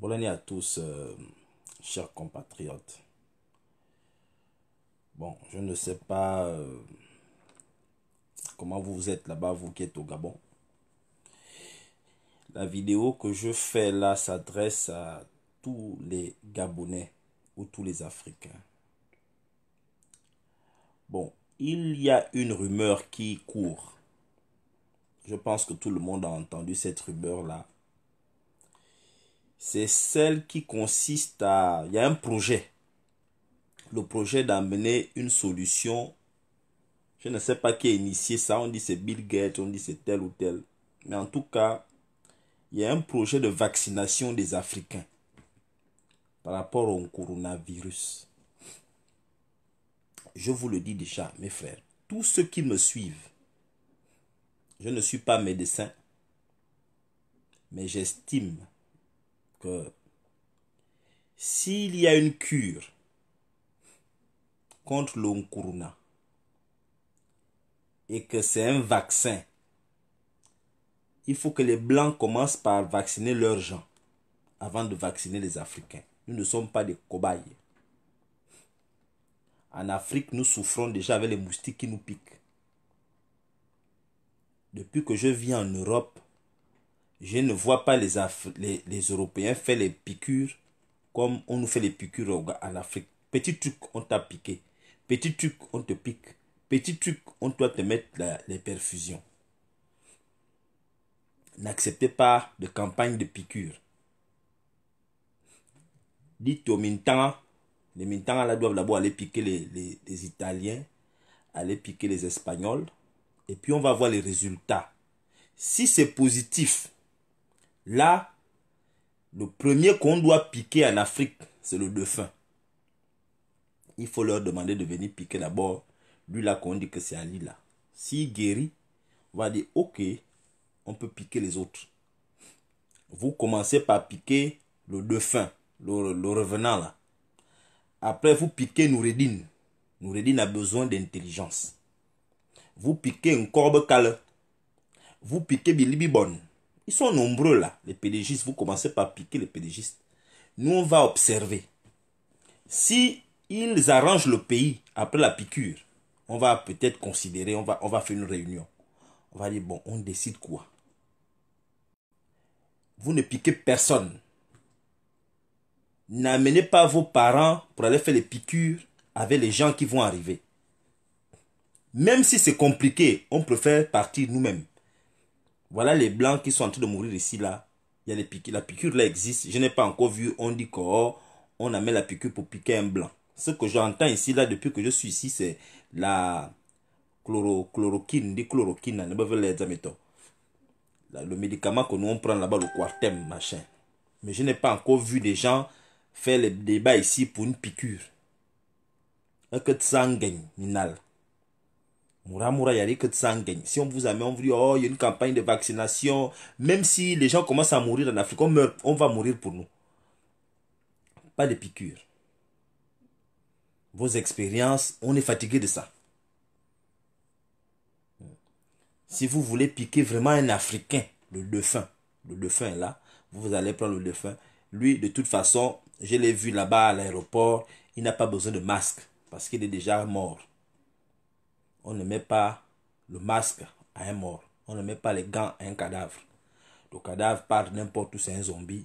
Bonne année à tous, euh, chers compatriotes. Bon, je ne sais pas euh, comment vous êtes là-bas, vous qui êtes au Gabon. La vidéo que je fais là s'adresse à tous les Gabonais ou tous les Africains. Bon, il y a une rumeur qui court. Je pense que tout le monde a entendu cette rumeur-là c'est celle qui consiste à... Il y a un projet. Le projet d'amener une solution. Je ne sais pas qui a initié ça. On dit c'est Bill Gates, on dit c'est tel ou tel. Mais en tout cas, il y a un projet de vaccination des Africains par rapport au coronavirus. Je vous le dis déjà, mes frères, tous ceux qui me suivent, je ne suis pas médecin, mais j'estime que s'il y a une cure contre l'onkuruna et que c'est un vaccin, il faut que les Blancs commencent par vacciner leurs gens avant de vacciner les Africains. Nous ne sommes pas des cobayes. En Afrique, nous souffrons déjà avec les moustiques qui nous piquent. Depuis que je vis en Europe, je ne vois pas les, les, Européens faire les piqûres comme on nous fait les piqûres en Afrique. Petit truc, on t'a piqué. Petit truc, on te pique. Petit truc, on doit te mettre les perfusions. N'acceptez pas de campagne de piqûres. Dites aux Mintans, les Mintans doivent d'abord aller piquer les Italiens, aller piquer les Espagnols, et puis on va voir les résultats. Si c'est positif, Là, le premier qu'on doit piquer en Afrique, c'est le dauphin. Il faut leur demander de venir piquer d'abord lui là qu'on dit que c'est Ali là. S'il guérit, on va dire ok, on peut piquer les autres. Vous commencez par piquer le dauphin, le, revenant là. Après, vous piquez Noureddin. Noureddin a besoin d'intelligence. Vous piquez un corbe cale. Vous piquez Bilibibon. Ils sont nombreux là, les pédégistes. Vous commencez par piquer les pédégistes. Nous, on va observer. Si ils arrangent le pays après la piqûre, on va peut-être considérer, on va, on va faire une réunion. On va dire, bon, on décide quoi Vous ne piquez personne. N'amenez pas vos parents pour aller faire les piqûres avec les gens qui vont arriver. Même si c'est compliqué, on préfère partir nous-mêmes. Voilà les blancs qui sont en train de mourir ici, là. Il y a les La piqûre, là, existe. Je n'ai pas encore vu. On dit qu'on amène la piqûre pour piquer un blanc. Ce que j'entends ici, là, depuis que je suis ici, c'est la chloro, chloroquine. Des ne les Le médicament que nous, on prend là-bas, le quartem, machin. Mais je n'ai pas encore vu des gens faire le débats ici pour une piqûre. Un que minal. Mouramoura, il n'y a rien que sanguin. Si on vous amène, on vous dit, oh, il y a une campagne de vaccination. Même si les gens commencent à mourir en Afrique, on meurt, on va mourir pour nous. Pas de piqûres. Vos expériences, on est fatigué de ça. Si vous voulez piquer vraiment un Africain, le dauphin, le dauphin est là, vous allez prendre le dauphin. Lui, de toute façon, je l'ai vu là-bas à l'aéroport, il n'a pas besoin de masque parce qu'il est déjà mort. On ne met pas le masque à un mort. On ne met pas les gants à un cadavre. Le cadavre part n'importe où, c'est un zombie.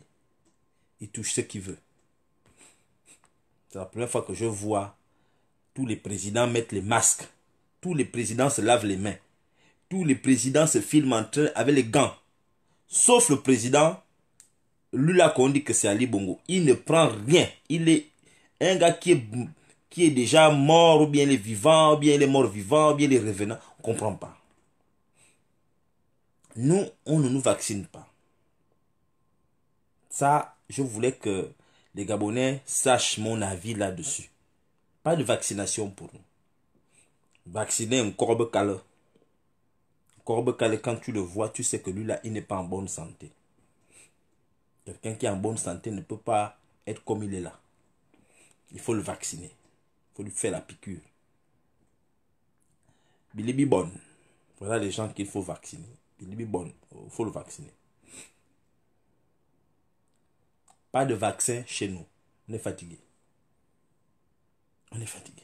Il touche ce qu'il veut. C'est la première fois que je vois tous les présidents mettre les masques. Tous les présidents se lavent les mains. Tous les présidents se filment avec les gants. Sauf le président, Lula qu'on dit que c'est Ali Bongo. Il ne prend rien. Il est un gars qui est qui est déjà mort, ou bien les vivants, ou bien les morts vivants, ou bien les revenants. On ne comprend pas. Nous, on ne nous vaccine pas. Ça, je voulais que les Gabonais sachent mon avis là-dessus. Pas de vaccination pour nous. Vacciner un corbe Un Corbe calé, quand tu le vois, tu sais que lui-là, il n'est pas en bonne santé. Quelqu'un qui est en bonne santé ne peut pas être comme il est là. Il faut le vacciner faut lui faire la piqûre. Bilibi Bonne. Voilà les gens qu'il faut vacciner. Bilibi Bonne, il faut le vacciner. Pas de vaccin chez nous. On est fatigué. On est fatigué.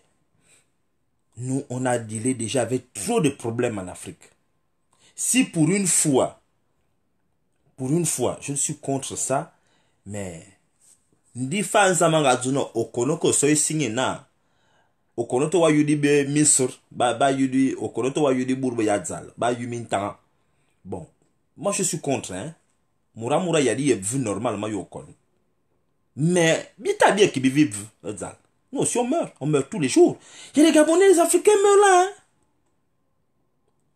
Nous, on a dealé déjà avec trop de problèmes en Afrique. Si pour une fois, pour une fois, je suis contre ça, mais. Ndi fa nzamanga okonoko soy signé na okono to wa yudi be misr ba ba yudi okono to wa yudi burbe ya ba yumin temps. bon moi je suis contre hein mura mura yadi est vu normalement yo kon mais bita bien qui vive euh, zal non si on meurt on meurt tous les jours a les gabonais les africains meurent là hein?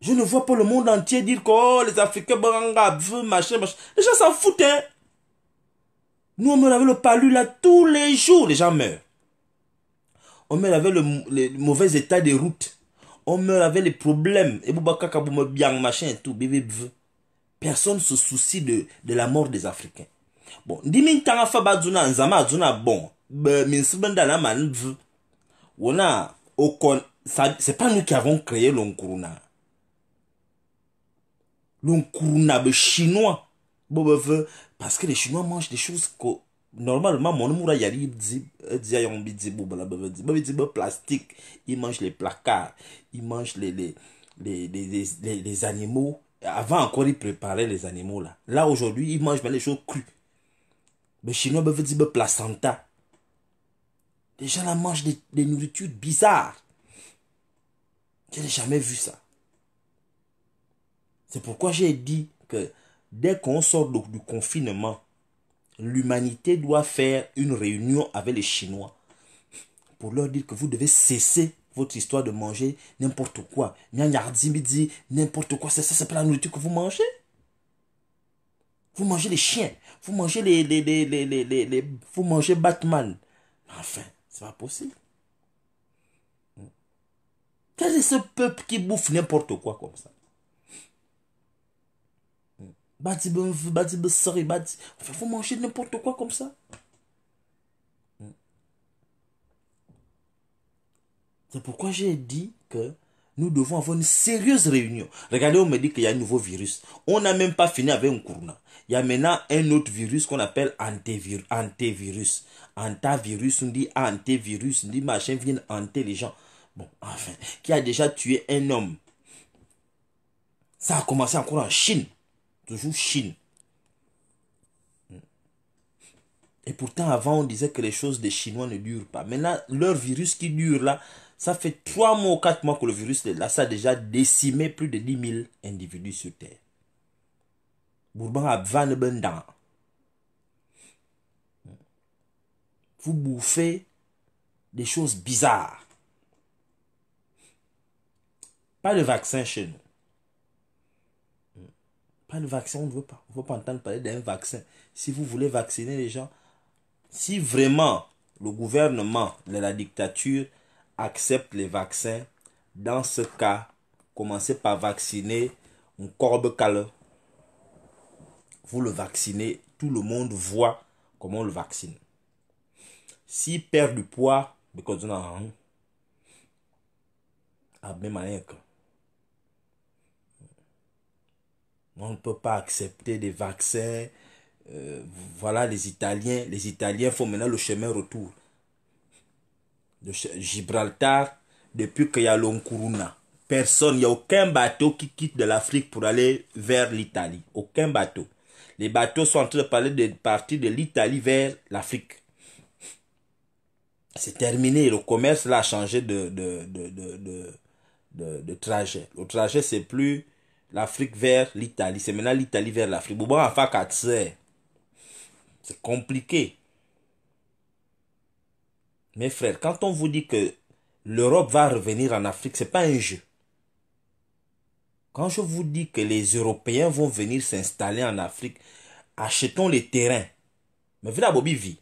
je ne vois pas le monde entier dire que oh, les africains banga machin machin les gens s'en foutent hein nous on meurt avec le palu là tous les jours les gens meurent on me l'avait le, mauvais état des routes. On me l'avait les problèmes. Et Bien, machin et tout. Personne se soucie de, de la mort des Africains. Bon, dimin tanga fa baduna nzama aduna bon. Mais na manv. On a au c'est pas nous qui avons créé l'onkuruna. L'onkuruna, le chinois, parce que les chinois mangent des choses normalement mon amour arrive, dit dit dit plastique il mange les placards il mange les les les, les, les, animaux avant encore il préparait les animaux là là aujourd'hui il mange les choses crues mais chinois veut dire placenta les gens là mangent des, des nourritures bizarres je n'ai jamais vu ça c'est pourquoi j'ai dit que dès qu'on sort du confinement l'humanité doit faire une réunion avec les Chinois pour leur dire que vous devez cesser votre histoire de manger n'importe quoi. ni midi, dit n'importe quoi, c'est ça, c'est pas la nourriture que vous mangez. Vous mangez les chiens, vous mangez les, les vous mangez Batman. Enfin, c'est pas possible. Quel est ce peuple qui bouffe n'importe quoi comme ça Bati bati bati. faut manger n'importe quoi comme ça. Mm. C'est pourquoi j'ai dit que nous devons avoir une sérieuse réunion. Regardez, on me dit qu'il y a un nouveau virus. On n'a même pas fini avec un corona. Il y a maintenant un autre virus qu'on appelle antivirus Antivirus. Antavirus, on dit antivirus, on dit machin, viennent hanter les gens. Bon, enfin, qui a déjà tué un homme. Ça a commencé encore en Chine toujours Chine. Et pourtant, avant, on disait que les choses des Chinois ne durent pas. Maintenant, leur virus qui dure là, ça fait 3 mois ou 4 mois que le virus là, ça a déjà décimé plus de 10 000 individus sur Terre. Bourban a Bendan. Vous bouffez des choses bizarres. Pas de vaccin chez nous le vaccin, on ne veut pas. On ne veut pas entendre parler d'un vaccin. Si vous voulez vacciner les gens, si vraiment le gouvernement, de la dictature accepte les vaccins, dans ce cas, commencez par vacciner un corbe calme. Vous le vaccinez, tout le monde voit comment on le vaccine. S'il perd du poids, parce qu'on a un, à même On ne peut pas accepter des vaccins. Euh, voilà les Italiens. Les Italiens font maintenant le chemin retour. De Gibraltar, depuis qu'il y a l'Onkuruna. Personne, il n'y a aucun bateau qui quitte de l'Afrique pour aller vers l'Italie. Aucun bateau. Les bateaux sont en train de partir de l'Italie vers l'Afrique. C'est terminé. Le commerce là, a changé de, de, de, de trajet. Le trajet, c'est plus l'Afrique vers l'Italie. C'est maintenant l'Italie vers l'Afrique. C'est compliqué. Mes frères, quand on vous dit que l'Europe va revenir en Afrique, c'est pas un jeu. Quand je vous dis que les Européens vont venir s'installer en Afrique, achetons les terrains. Mais voilà Bobby vit.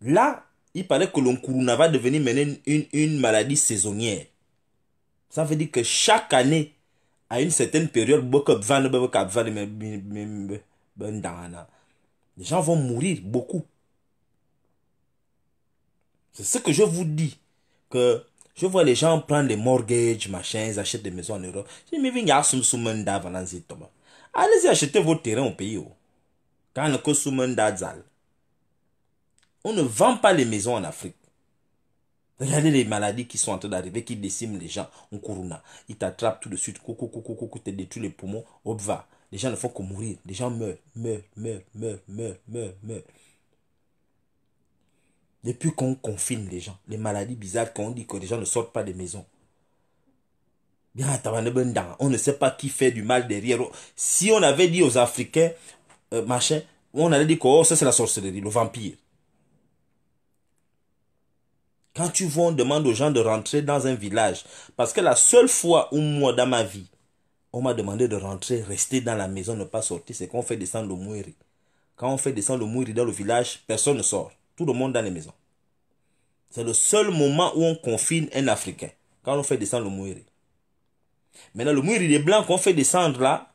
Là, il paraît que l'onkuruna va devenir une maladie saisonnière. Ça veut dire que chaque année, à une certaine période, les gens vont mourir beaucoup. C'est ce que je vous dis. Que je vois les gens prendre des mortgages, machin, ils achètent des maisons en Europe. Allez-y acheter vos terrains au pays. Oh. Quand on ne vend pas les maisons en Afrique. Regardez les maladies qui sont en train d'arriver, qui déciment les gens. On corona, il t'attrape tout de suite, coucou, coucou, coucou, te détruit les poumons, hop, va. Les gens ne font que mourir. Les gens meurent, meurent, meurent, meurent, meurent, meurent, Depuis qu'on confine les gens, les maladies bizarres qu'on dit que les gens ne sortent pas des maisons. Bien, on ne sait pas qui fait du mal derrière. Si on avait dit aux Africains, euh, machin, on allait dire que oh, ça c'est la sorcellerie, le vampire. Quand tu vois, on demande aux gens de rentrer dans un village. Parce que la seule fois où moi, dans ma vie, on m'a demandé de rentrer, rester dans la maison, ne pas sortir, c'est qu'on fait descendre le mouiri. Quand on fait descendre le mouiri dans le village, personne ne sort. Tout le monde dans les maisons. C'est le seul moment où on confine un Africain. Quand on fait descendre le mouiri. Maintenant, le mouiri des blancs qu'on fait descendre là,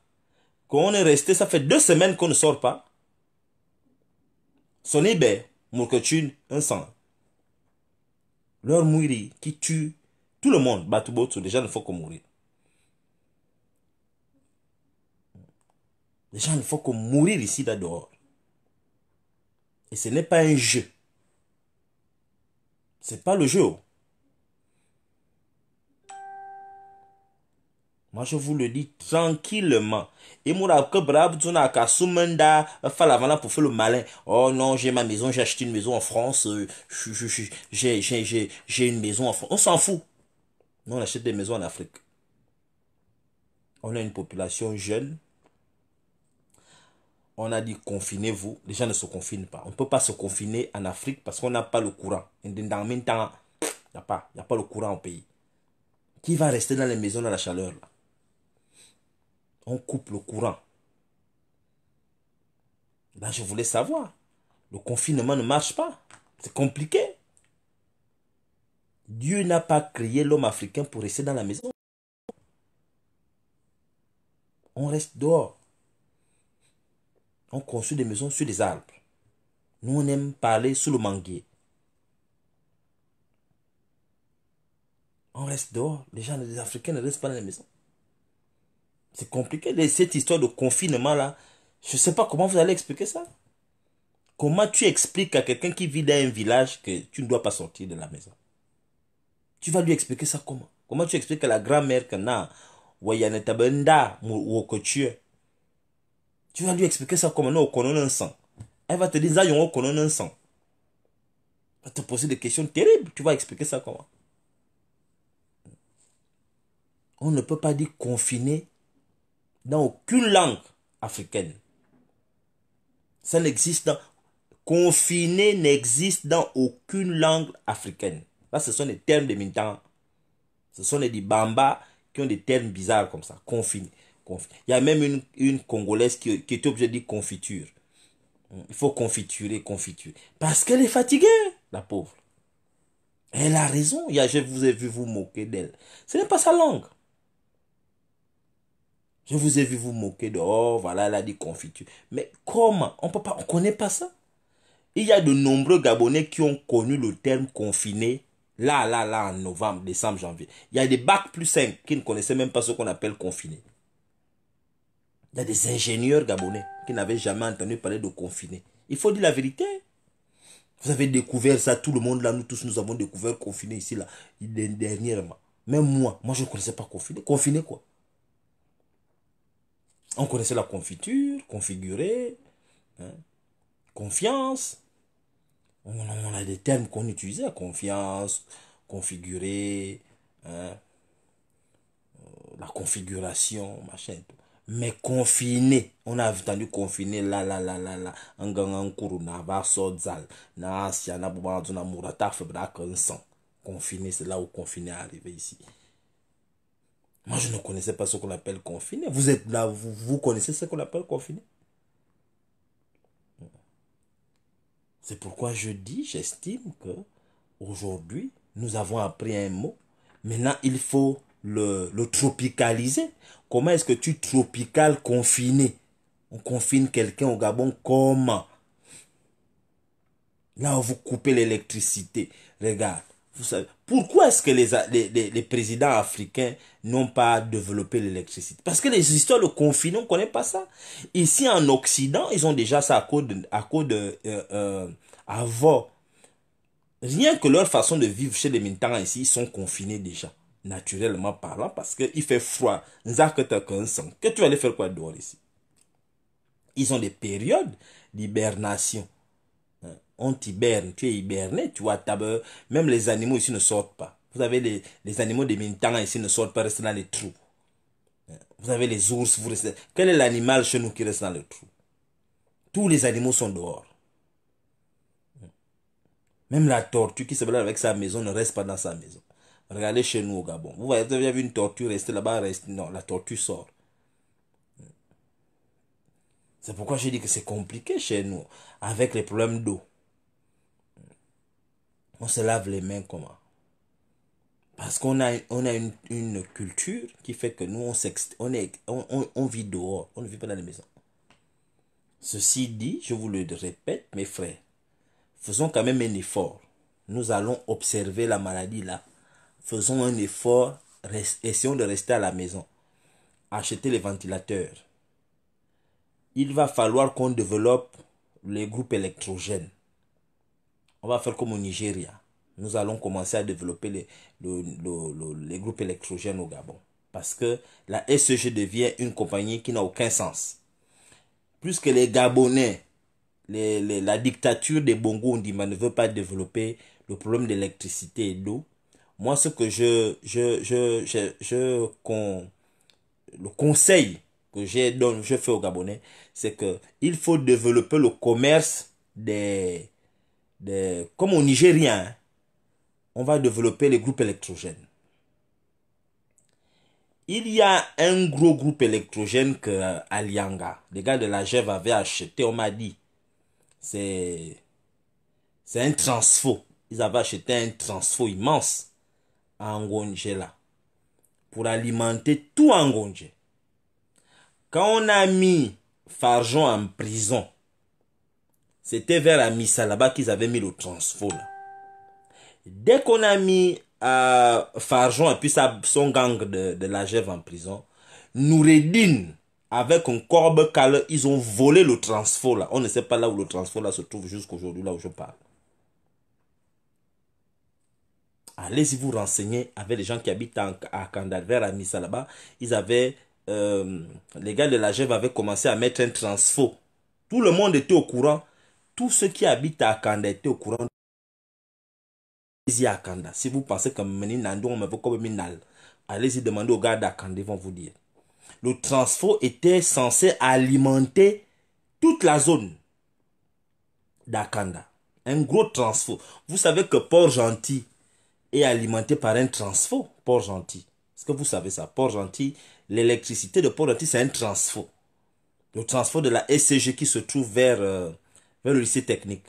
qu'on est resté, ça fait deux semaines qu'on ne sort pas. Sonibé, Mourkotune, un sang. Leur mourir qui tue tout le monde. Batubotsu, les gens ne faut que mourir. Déjà il ne font que mourir ici là Et ce n'est pas un jeu. Ce n'est pas le jeu. Oh. Moi, je vous le dis tranquillement. Et moi, que brave, tu pour faire le malin. Oh non, j'ai ma maison, j'ai acheté une maison en France, euh, j'ai une maison en France. On s'en fout. Nous, on achète des maisons en Afrique. On a une population jeune. On a dit confinez-vous. Les gens ne se confinent pas. On ne peut pas se confiner en Afrique parce qu'on n'a pas le courant. Et dans le même temps, il n'y a, pas, y a pas le courant au pays. Qui va rester dans les maisons dans la chaleur là? on coupe le courant. Là, ben, je voulais savoir. Le confinement ne marche pas. C'est compliqué. Dieu n'a pas créé l'homme africain pour rester dans la maison. On reste dehors. On construit des maisons sur des arbres. Nous, on aime parler sous le manguier. On reste dehors. Les gens, les Africains ne restent pas dans la maison c'est compliqué. Cette histoire de confinement-là, je ne sais pas comment vous allez expliquer ça. Comment tu expliques à quelqu'un qui vit dans un village que tu ne dois pas sortir de la maison Tu vas lui expliquer ça comment Comment tu expliques à la grand-mère que Tu vas lui expliquer ça comment Non, on un sang. Elle va te dire ça, on un sang. Elle va te poser des questions terribles. Tu vas expliquer ça comment On ne peut pas dire confiner dans aucune langue africaine. Ça n'existe dans... Confiné n'existe dans aucune langue africaine. Là, ce sont des termes de militants. Ce sont les Bamba qui ont des termes bizarres comme ça. Confiné. Il y a même une, Congolaise qui, qui, est obligée de dire confiture. Il faut confiturer, confiture Parce qu'elle est fatiguée, la pauvre. Elle a raison. Il y a, je vous ai vu vous moquer d'elle. Ce n'est pas sa langue. Je vous ai vu vous moquer de oh voilà elle a dit confiture. Mais comment on ne connaît pas ça Il y a de nombreux Gabonais qui ont connu le terme confiné là là là en novembre, décembre, janvier. Il y a des bacs plus 5 qui ne connaissaient même pas ce qu'on appelle confiné. Il y a des ingénieurs gabonais qui n'avaient jamais entendu parler de confiné. Il faut dire la vérité. Vous avez découvert ça, tout le monde là, nous tous, nous avons découvert confiné ici, là, dernièrement. Même moi, moi je ne connaissais pas confiné. Confiné quoi on connaissait la confiture, configurer, hein, confiance. On, a des termes qu'on utilisait, confiance, configurer, hein, euh, la configuration, machin. Mais confiner, on a entendu confiner, là, là, là, là, là, en na na na murata, sang. confiné, c'est là où confiné est arrivé ici. Moi, je ne connaissais pas ce qu'on appelle confiné. Vous êtes là, vous, connaissez ce qu'on appelle confiné. C'est pourquoi je dis, j'estime que aujourd'hui, nous avons appris un mot. Maintenant, il faut le, tropicaliser. Comment est-ce que tu tropical confiné On confine quelqu'un au Gabon comment Là vous coupez l'électricité. Regarde, vous savez, pourquoi est-ce que les, présidents africains n'ont pas développé l'électricité Parce que les histoires de confinement, on ne connaît pas ça. Ici en Occident, ils ont déjà ça à cause de, à cause euh, euh, avant. Rien que leur façon de vivre chez les militants ici, ils sont confinés déjà, naturellement parlant, parce qu'il fait froid. Que tu vas aller faire quoi dehors ici Ils ont des périodes d'hibernation. Euh, on t'hiberne, tu es hiberné, tu vois, même les animaux ici ne sortent pas. Vous avez les, les animaux des militants ici ne sortent pas, restent dans les trous. Euh, vous avez les ours, vous restez. Quel est l'animal chez nous qui reste dans le trou Tous les animaux sont dehors. Euh, même la tortue qui se balade avec sa maison ne reste pas dans sa maison. Regardez chez nous au Gabon. Vous voyez, vous avez vu une tortue rester là-bas, reste. Non, la tortue sort. C'est pourquoi je dis que c'est compliqué chez nous, avec les problèmes d'eau. On se lave les mains comment parce qu'on a, on a une, culture qui fait que nous, on, on, on, vit dehors, on ne vit pas dans les maisons. Ceci dit, je vous le répète, mes frères, faisons quand même un effort. Nous allons observer la maladie là. Faisons un effort, essayons de rester à la maison. Achetez les ventilateurs il va falloir qu'on développe les groupes électrogènes. On va faire comme au Nigeria. Nous allons commencer à développer les, les groupes électrogènes au Gabon. Parce que la SEG devient une compagnie qui n'a aucun sens. Plus que les Gabonais, la dictature des Bongo Ondima ne veut pas développer le problème d'électricité et d'eau. Moi, ce que je, je, je, le conseil que j'ai fait je fais au Gabonais, c'est que il faut développer le commerce des, comme au Nigérien, hein, on va développer les groupes électrogènes. Il y a un gros groupe électrogène que euh, Alianga, les gars de la Gève avaient acheté, on m'a dit. C'est c'est un transfo. Ils avaient acheté un transfo immense à Angonjela pour alimenter tout Angonjela. Quand on a mis Farjon en prison, c'était vers la qu'ils avaient mis le transfo. Dès qu'on a mis euh, Farjon et puis son gang de, la Gève en prison, Noureddine avec un corbe cale, ils ont volé le transfo là. On ne sait pas là où le transfo se trouve jusqu'aujourd'hui, là où je parle. Allez-y vous renseigner avec les gens qui habitent à Kandal, vers la Ils avaient euh, les gars de la GEV avaient commencé à mettre un transfo. Tout le monde était au courant. Tous ceux qui habitent à Akanda étaient au courant. Si vous pensez que on me comme Minal, allez-y demander aux gars d'Akanda, ils vont vous dire. Le transfo était censé alimenter toute la zone d'Akanda. Un gros transfo. Vous savez que Port-Gentil est alimenté par un transfo, Port-Gentil que vous savez ça, Port-Gentil, l'électricité de Port-Gentil, c'est un transfo. Le transfo de la SCG qui se trouve vers, euh, vers le lycée technique.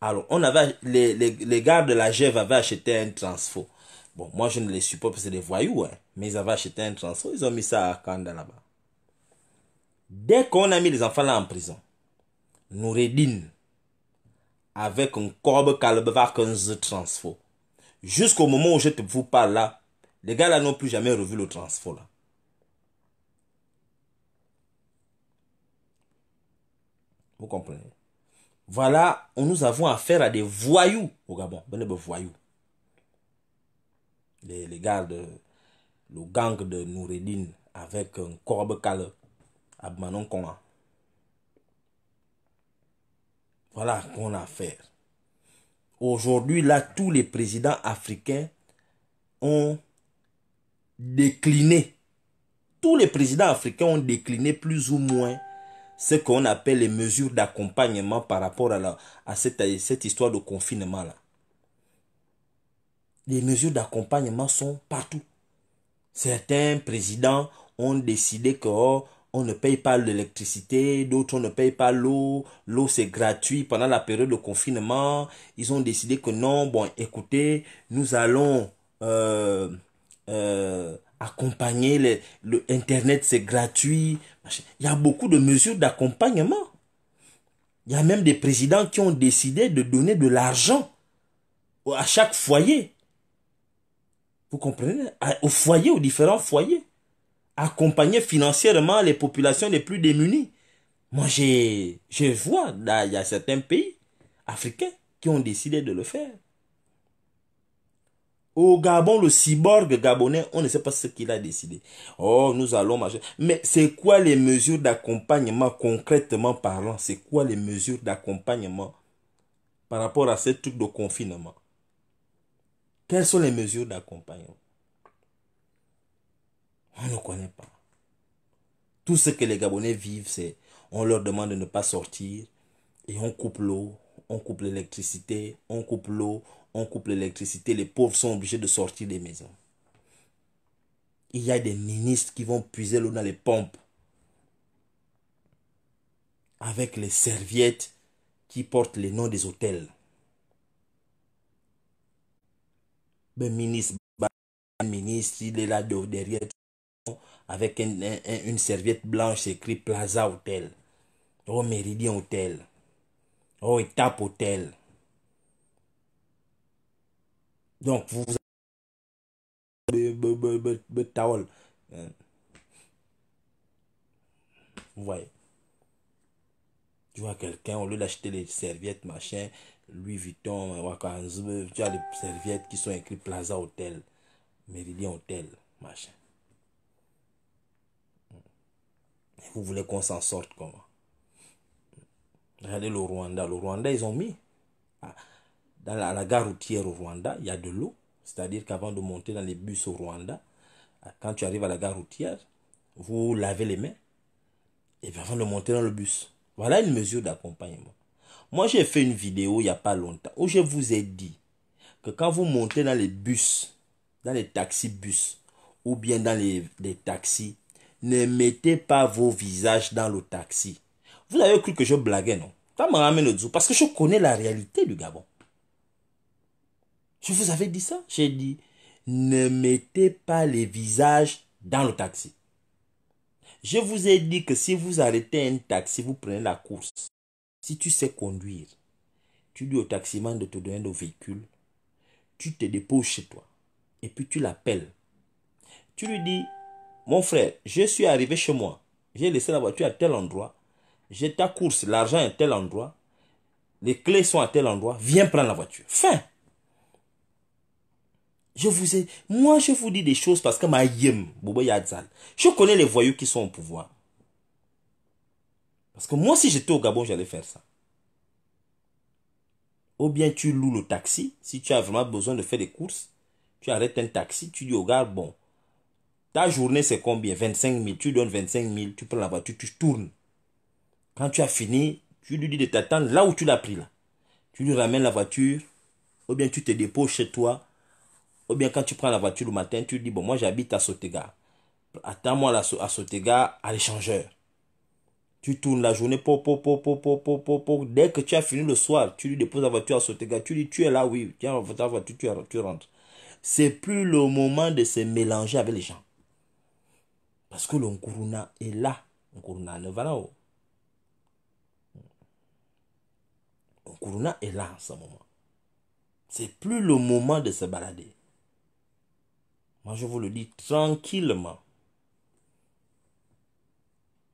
Alors, on avait, les, les, les gardes de la GEV avaient acheté un transfo. Bon, moi, je ne les suis pas, c'est des voyous, hein. Mais ils avaient acheté un transfo, ils ont mis ça à Kanda là-bas. Dès qu'on a mis les enfants là en prison, Noureddin, avec un corbe calbe, un transfo. Jusqu'au moment où je te vous parle là, les gars là n'ont plus jamais revu le transport là. Vous comprenez Voilà, nous avons affaire à des voyous au Gabon. Ben, voyous. Les, les gars de le gang de Noureddin avec un corbe cale Abmanon Kona. Voilà qu'on a affaire. Aujourd'hui, là, tous les présidents africains ont décliné. Tous les présidents africains ont décliné plus ou moins ce qu'on appelle les mesures d'accompagnement par rapport à, la, cette, cette histoire de confinement-là. Les mesures d'accompagnement sont partout. Certains présidents ont décidé que oh, on ne paye pas l'électricité, d'autres on ne paye pas l'eau, l'eau c'est gratuit pendant la période de confinement. Ils ont décidé que non, bon, écoutez, nous allons euh, euh, accompagner l'internet le internet c'est gratuit il y a beaucoup de mesures d'accompagnement il y a même des présidents qui ont décidé de donner de l'argent à chaque foyer vous comprenez au foyer aux différents foyers accompagner financièrement les populations les plus démunies moi j'ai je vois il y a certains pays africains qui ont décidé de le faire au Gabon, le cyborg gabonais, on ne sait pas ce qu'il a décidé. Oh, nous allons marcher. Mais c'est quoi les mesures d'accompagnement, concrètement parlant C'est quoi les mesures d'accompagnement par rapport à ce truc de confinement Quelles sont les mesures d'accompagnement On ne connaît pas. Tout ce que les Gabonais vivent, c'est on leur demande de ne pas sortir et on coupe l'eau, on coupe l'électricité, on coupe l'eau, on coupe l'électricité, les pauvres sont obligés de sortir des maisons. Il y a des ministres qui vont puiser l'eau dans les pompes avec les serviettes qui portent les noms des hôtels. Le ben, ministre, ben, ministre, il est là derrière avec une serviette blanche écrit Plaza Hôtel. Oh Méridien Hôtel. Oh Étape Hôtel donc vous avez hein? vous voyez tu vois quelqu'un au lieu d'acheter les serviettes machin Louis Vuitton tu as les serviettes qui sont écrites Plaza Hotel Méridien Hotel machin vous voulez qu'on s'en sorte comment regardez le Rwanda le Rwanda ils ont mis ah, dans la, à la gare routière au Rwanda, il y a de l'eau. C'est-à-dire qu'avant de monter dans les bus au Rwanda, quand tu arrives à la gare routière, vous lavez les mains. Et avant de monter dans le bus. Voilà une mesure d'accompagnement. Moi, j'ai fait une vidéo il n'y a pas longtemps où je vous ai dit que quand vous montez dans les bus, dans les taxis-bus, ou bien dans les, taxis, ne mettez pas vos visages dans le taxi. Vous avez cru que je blaguais, non Ça me ramène au zoo parce que je connais la réalité du Gabon. Je vous avais dit ça. J'ai dit, ne mettez pas les visages dans le taxi. Je vous ai dit que si vous arrêtez un taxi, vous prenez la course. Si tu sais conduire, tu dis au taximan de te donner le véhicule, tu te déposes chez toi et puis tu l'appelles. Tu lui dis, mon frère, je suis arrivé chez moi, j'ai laissé la voiture à tel endroit, j'ai ta course, l'argent est à tel endroit, les clés sont à tel endroit, viens prendre la voiture. Fin. Je vous ai, moi, je vous dis des choses parce que ma yem, je connais les voyous qui sont au pouvoir. Parce que moi, si j'étais au Gabon, j'allais faire ça. Ou bien tu loues le taxi, si tu as vraiment besoin de faire des courses, tu arrêtes un taxi, tu dis au gars, bon, ta journée c'est combien 25 000, tu donnes 25 000, tu prends la voiture, tu tournes. Quand tu as fini, tu lui dis de t'attendre là où tu l'as pris là. Tu lui ramènes la voiture, ou bien tu te déposes chez toi, ou bien quand tu prends la voiture le matin, tu dis, bon, moi j'habite à Sotega. Attends-moi à Sotega, à l'échangeur. Tu tournes la journée, Dès que tu as fini le soir, tu lui déposes la voiture à Sotega. Tu dis, tu es là, oui, tiens, ta voiture, tu, rentres. C'est plus le moment de se mélanger avec les gens. Parce que le Nkuruna est là. Nkuruna ne va là-haut. Nkuruna est là en ce moment. C'est plus le moment de se balader. Moi, je vous le dis tranquillement.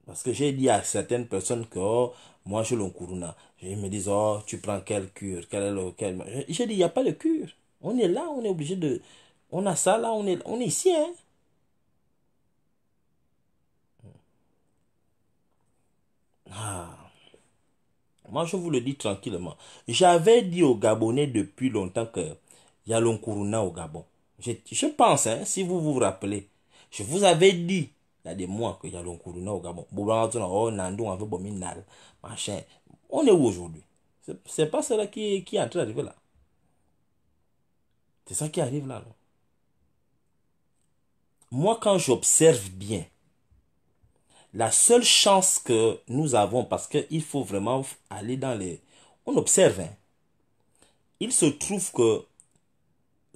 Parce que j'ai dit à certaines personnes que oh, moi je l'onkuruna. Ils me disent Oh, tu prends quel cure Quel est le J'ai dit Il n'y a pas de cure. On est là, on est obligé de. On a ça là, on est, on est ici. Hein? Ah. Moi je vous le dis tranquillement. J'avais dit aux Gabonais depuis longtemps qu'il y a l'onkuruna au Gabon. Je, je pense, hein, si vous vous rappelez, je vous avais dit, il y a des mois que j'allais courir au Gabon. Oh, machin. On est où aujourd'hui C'est pas cela qui, qui est en train d'arriver là. C'est ça qui arrive là. Moi, quand j'observe bien, la seule chance que nous avons, parce qu'il faut vraiment aller dans les... On observe. Hein? Il se trouve que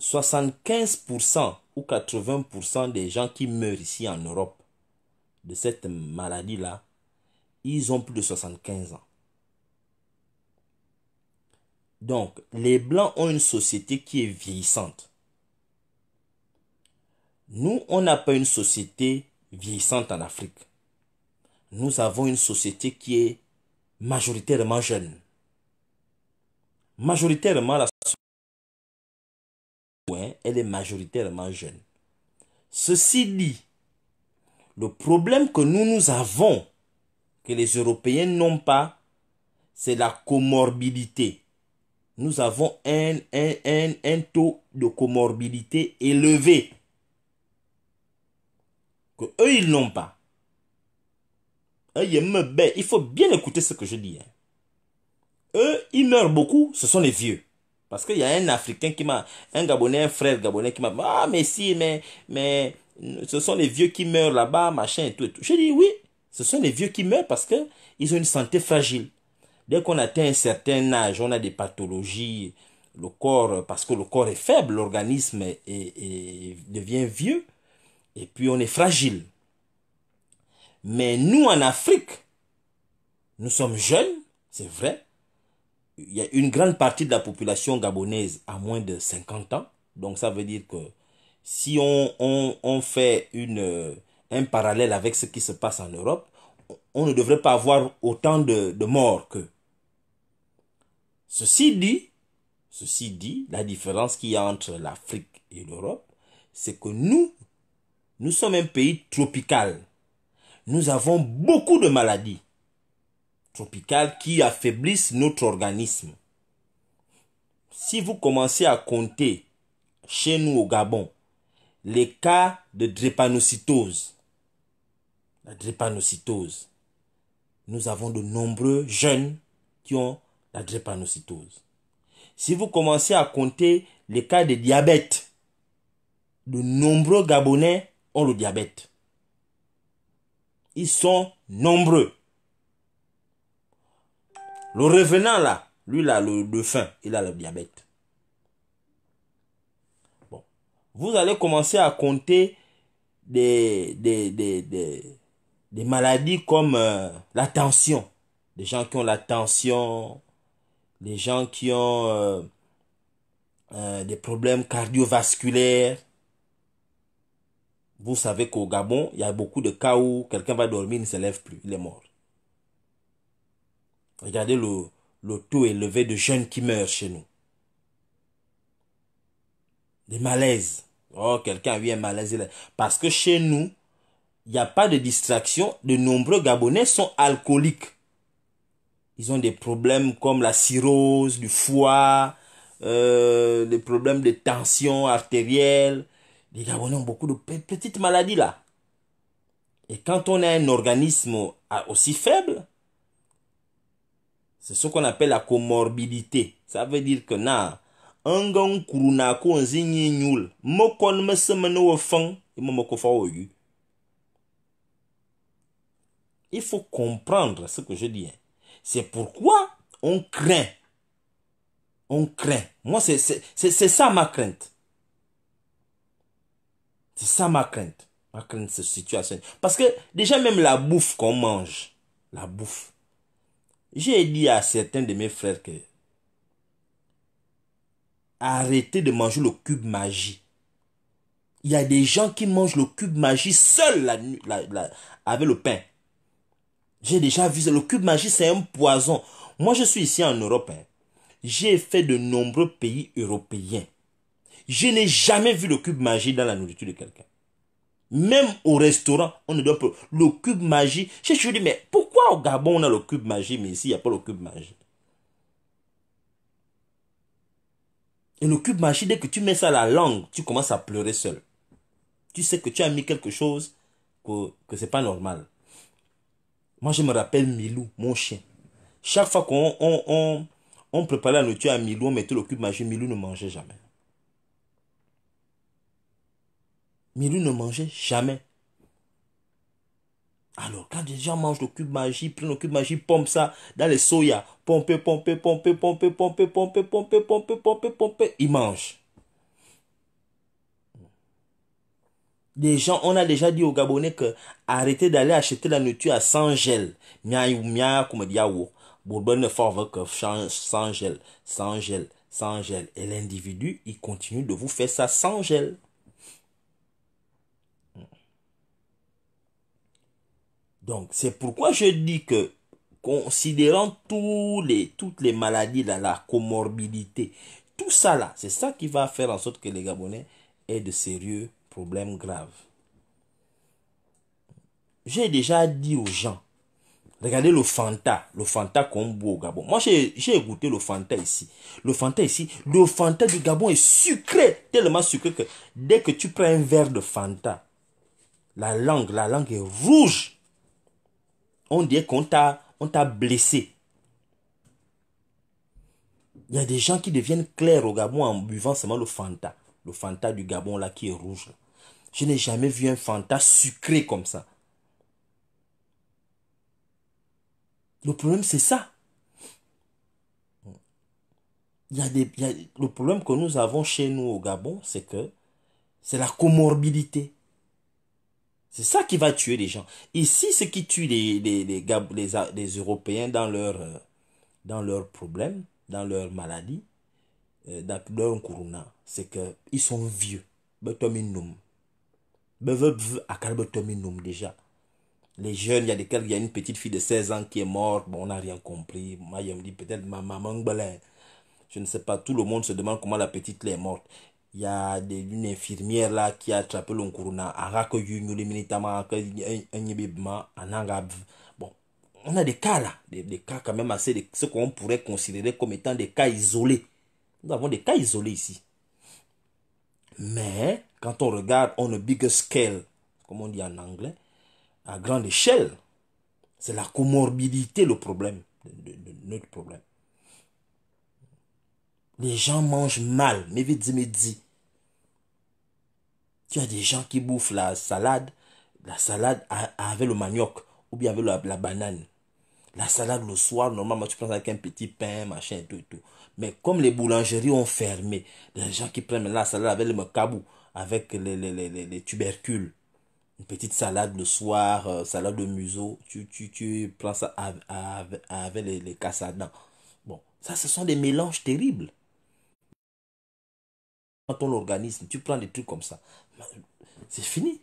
75% ou 80% des gens qui meurent ici en Europe de cette maladie-là, ils ont plus de 75 ans. Donc, les Blancs ont une société qui est vieillissante. Nous, on n'a pas une société vieillissante en Afrique. Nous avons une société qui est majoritairement jeune. Majoritairement, la elle est majoritairement jeune. Ceci dit, le problème que nous, nous avons, que les Européens n'ont pas, c'est la comorbidité. Nous avons un, un, taux de comorbidité élevé que eux, ils n'ont pas. Il faut bien écouter ce que je dis. Hein. Eux, ils meurent beaucoup, ce sont les vieux. Parce qu'il y a un Africain qui m'a, un Gabonais, un frère Gabonais qui m'a dit, ah, mais si, mais, mais, ce sont les vieux qui meurent là-bas, machin et tout, et tout. J'ai dit, oui, ce sont les vieux qui meurent parce qu'ils ont une santé fragile. Dès qu'on atteint un certain âge, on a des pathologies, le corps, parce que le corps est faible, l'organisme devient vieux, et puis on est fragile. Mais nous, en Afrique, nous sommes jeunes, c'est vrai, il y a une grande partie de la population gabonaise à moins de 50 ans. Donc ça veut dire que si on, on, fait une, euh, un parallèle avec ce qui se passe en Europe, on ne devrait pas avoir autant de, morts que. Ceci dit, ceci dit, la différence qu'il y a entre l'Afrique et l'Europe, c'est que nous, nous sommes un pays tropical. Nous avons beaucoup de maladies tropicales qui affaiblissent notre organisme. Si vous commencez à compter chez nous au Gabon les cas de drépanocytose, la drépanocytose, nous avons de nombreux jeunes qui ont la drépanocytose. Si vous commencez à compter les cas de diabète, de nombreux Gabonais ont le diabète. Ils sont nombreux. Le revenant là, lui là, le, défunt, faim, il a le diabète. Bon. Vous allez commencer à compter des, des, maladies comme euh, la tension. Des gens qui ont la tension, des gens qui ont euh, euh, des problèmes cardiovasculaires. Vous savez qu'au Gabon, il y a beaucoup de cas où quelqu'un va dormir, il ne se lève plus, il est mort. Regardez le, taux élevé de jeunes qui meurent chez nous. Des malaises. Oh, quelqu'un a eu un malaise. Parce que chez nous, il n'y a pas de distraction. De nombreux Gabonais sont alcooliques. Ils ont des problèmes comme la cirrhose du foie, euh, des problèmes de tension artérielle. Les Gabonais ont beaucoup de petites maladies là. Et quand on a un organisme aussi faible, c'est ce qu'on appelle la comorbidité. Ça veut dire que na fang e Il faut comprendre ce que je dis. Hein. C'est pourquoi on craint. On craint. Moi, c'est ça ma crainte. C'est ça ma crainte. Ma crainte, cette situation. Parce que déjà, même la bouffe qu'on mange, la bouffe, j'ai dit à certains de mes frères que arrêtez de manger le cube magie. Il y a des gens qui mangent le cube magie seul la, avec le pain. J'ai déjà vu Le cube magie, c'est un poison. Moi, je suis ici en Europe. Hein. J'ai fait de nombreux pays européens. Je n'ai jamais vu le cube magie dans la nourriture de quelqu'un. Même au restaurant, on ne donne pas le cube magie. Je me dis, mais pourquoi au Gabon on a le cube magie, mais ici il n'y a pas le cube magie Et le cube magie, dès que tu mets ça à la langue, tu commences à pleurer seul. Tu sais que tu as mis quelque chose que, ce c'est pas normal. Moi, je me rappelle Milou, mon chien. Chaque fois qu'on on, on, on préparait la nourriture à Milou, on mettait le cube magie, Milou ne mangeait jamais. Mais lui ne mangeait jamais. Alors, quand des gens mangent le cube magie, prennent le cube magie, pompent ça dans les soya, pompez pomper, pomper, pompe, pompe, pompe, pompe, pompe, pompe, pompe, ils mangent. gens, on a déjà dit aux Gabonais que arrêtez d'aller acheter la nourriture à 100 gel. Miaou, miaou, comme dit Yahoo. Bourbonne forve que 100 gel, 100 gel, 100 gel. Et l'individu, il continue de vous faire ça sans gel. Donc c'est pourquoi je dis que considérant tous les, toutes les maladies, la comorbidité, tout ça là, c'est ça qui va faire en sorte que les Gabonais aient de sérieux problèmes graves. J'ai déjà dit aux gens, regardez le Fanta, le Fanta Combo au Gabon. Moi, j'ai goûté le Fanta ici. Le Fanta ici, le Fanta du Gabon est sucré, tellement sucré que dès que tu prends un verre de Fanta, la langue, la langue est rouge on dit qu'on t'a, on t'a blessé. Il y a des gens qui deviennent clairs au Gabon en buvant seulement le Fanta. Le Fanta du Gabon là qui est rouge. Je n'ai jamais vu un Fanta sucré comme ça. Le problème, c'est ça. Il y a des, le problème que nous avons chez nous au Gabon, c'est que c'est la comorbidité. C'est ça qui va tuer les gens. Ici, ce qui tue les, les, les, Européens dans leur, dans leurs problèmes, dans leurs maladies, dans leur euh, corona, c'est qu'ils sont vieux. déjà. Les jeunes, il y a desquels il y a une petite fille de 16 ans qui est morte, bon, on n'a rien compris. Moi, je me dis peut-être ma maman, je ne sais pas, tout le monde se demande comment la petite est morte il y a des, une infirmière là qui a attrapé le corona un bon on a des cas là des, des cas quand même assez de, ce qu'on pourrait considérer comme étant des cas isolés nous avons des cas isolés ici mais quand on regarde on a big scale comme on dit en anglais à grande échelle c'est la comorbidité le problème de notre problème les gens mangent mal. Mais vite dit, mais Tu as des gens qui bouffent la salade, la salade avec le manioc ou bien avec la, banane. La salade le soir, normalement, tu prends avec un petit pain, machin, tout et tout. Mais comme les boulangeries ont fermé, les gens qui prennent la salade avec le macabou, avec les, les, les, les, tubercules, une petite salade le soir, euh, salade de museau, tu, tu, tu prends ça avec, avec les, les cassadans. Bon, ça, ce sont des mélanges terribles ton organisme, tu prends des trucs comme ça. C'est fini.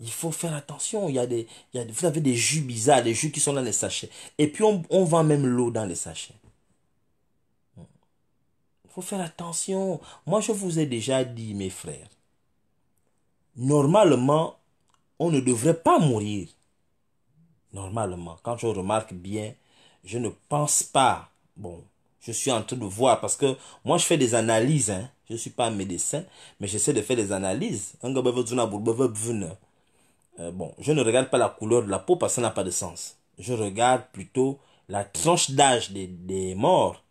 Il faut faire attention. Il y a des, vous avez des jus bizarres, des jus qui sont dans les sachets. Et puis on, on vend même l'eau dans les sachets. Il faut faire attention. Moi, je vous ai déjà dit, mes frères, normalement, on ne devrait pas mourir. Normalement, quand je remarque bien, je ne pense pas. Bon, je suis en train de voir parce que moi, je fais des analyses. Hein. Je suis pas médecin, mais j'essaie de faire des analyses. Euh, bon, je ne regarde pas la couleur de la peau parce que ça n'a pas de sens. Je regarde plutôt la tranche d'âge des, morts.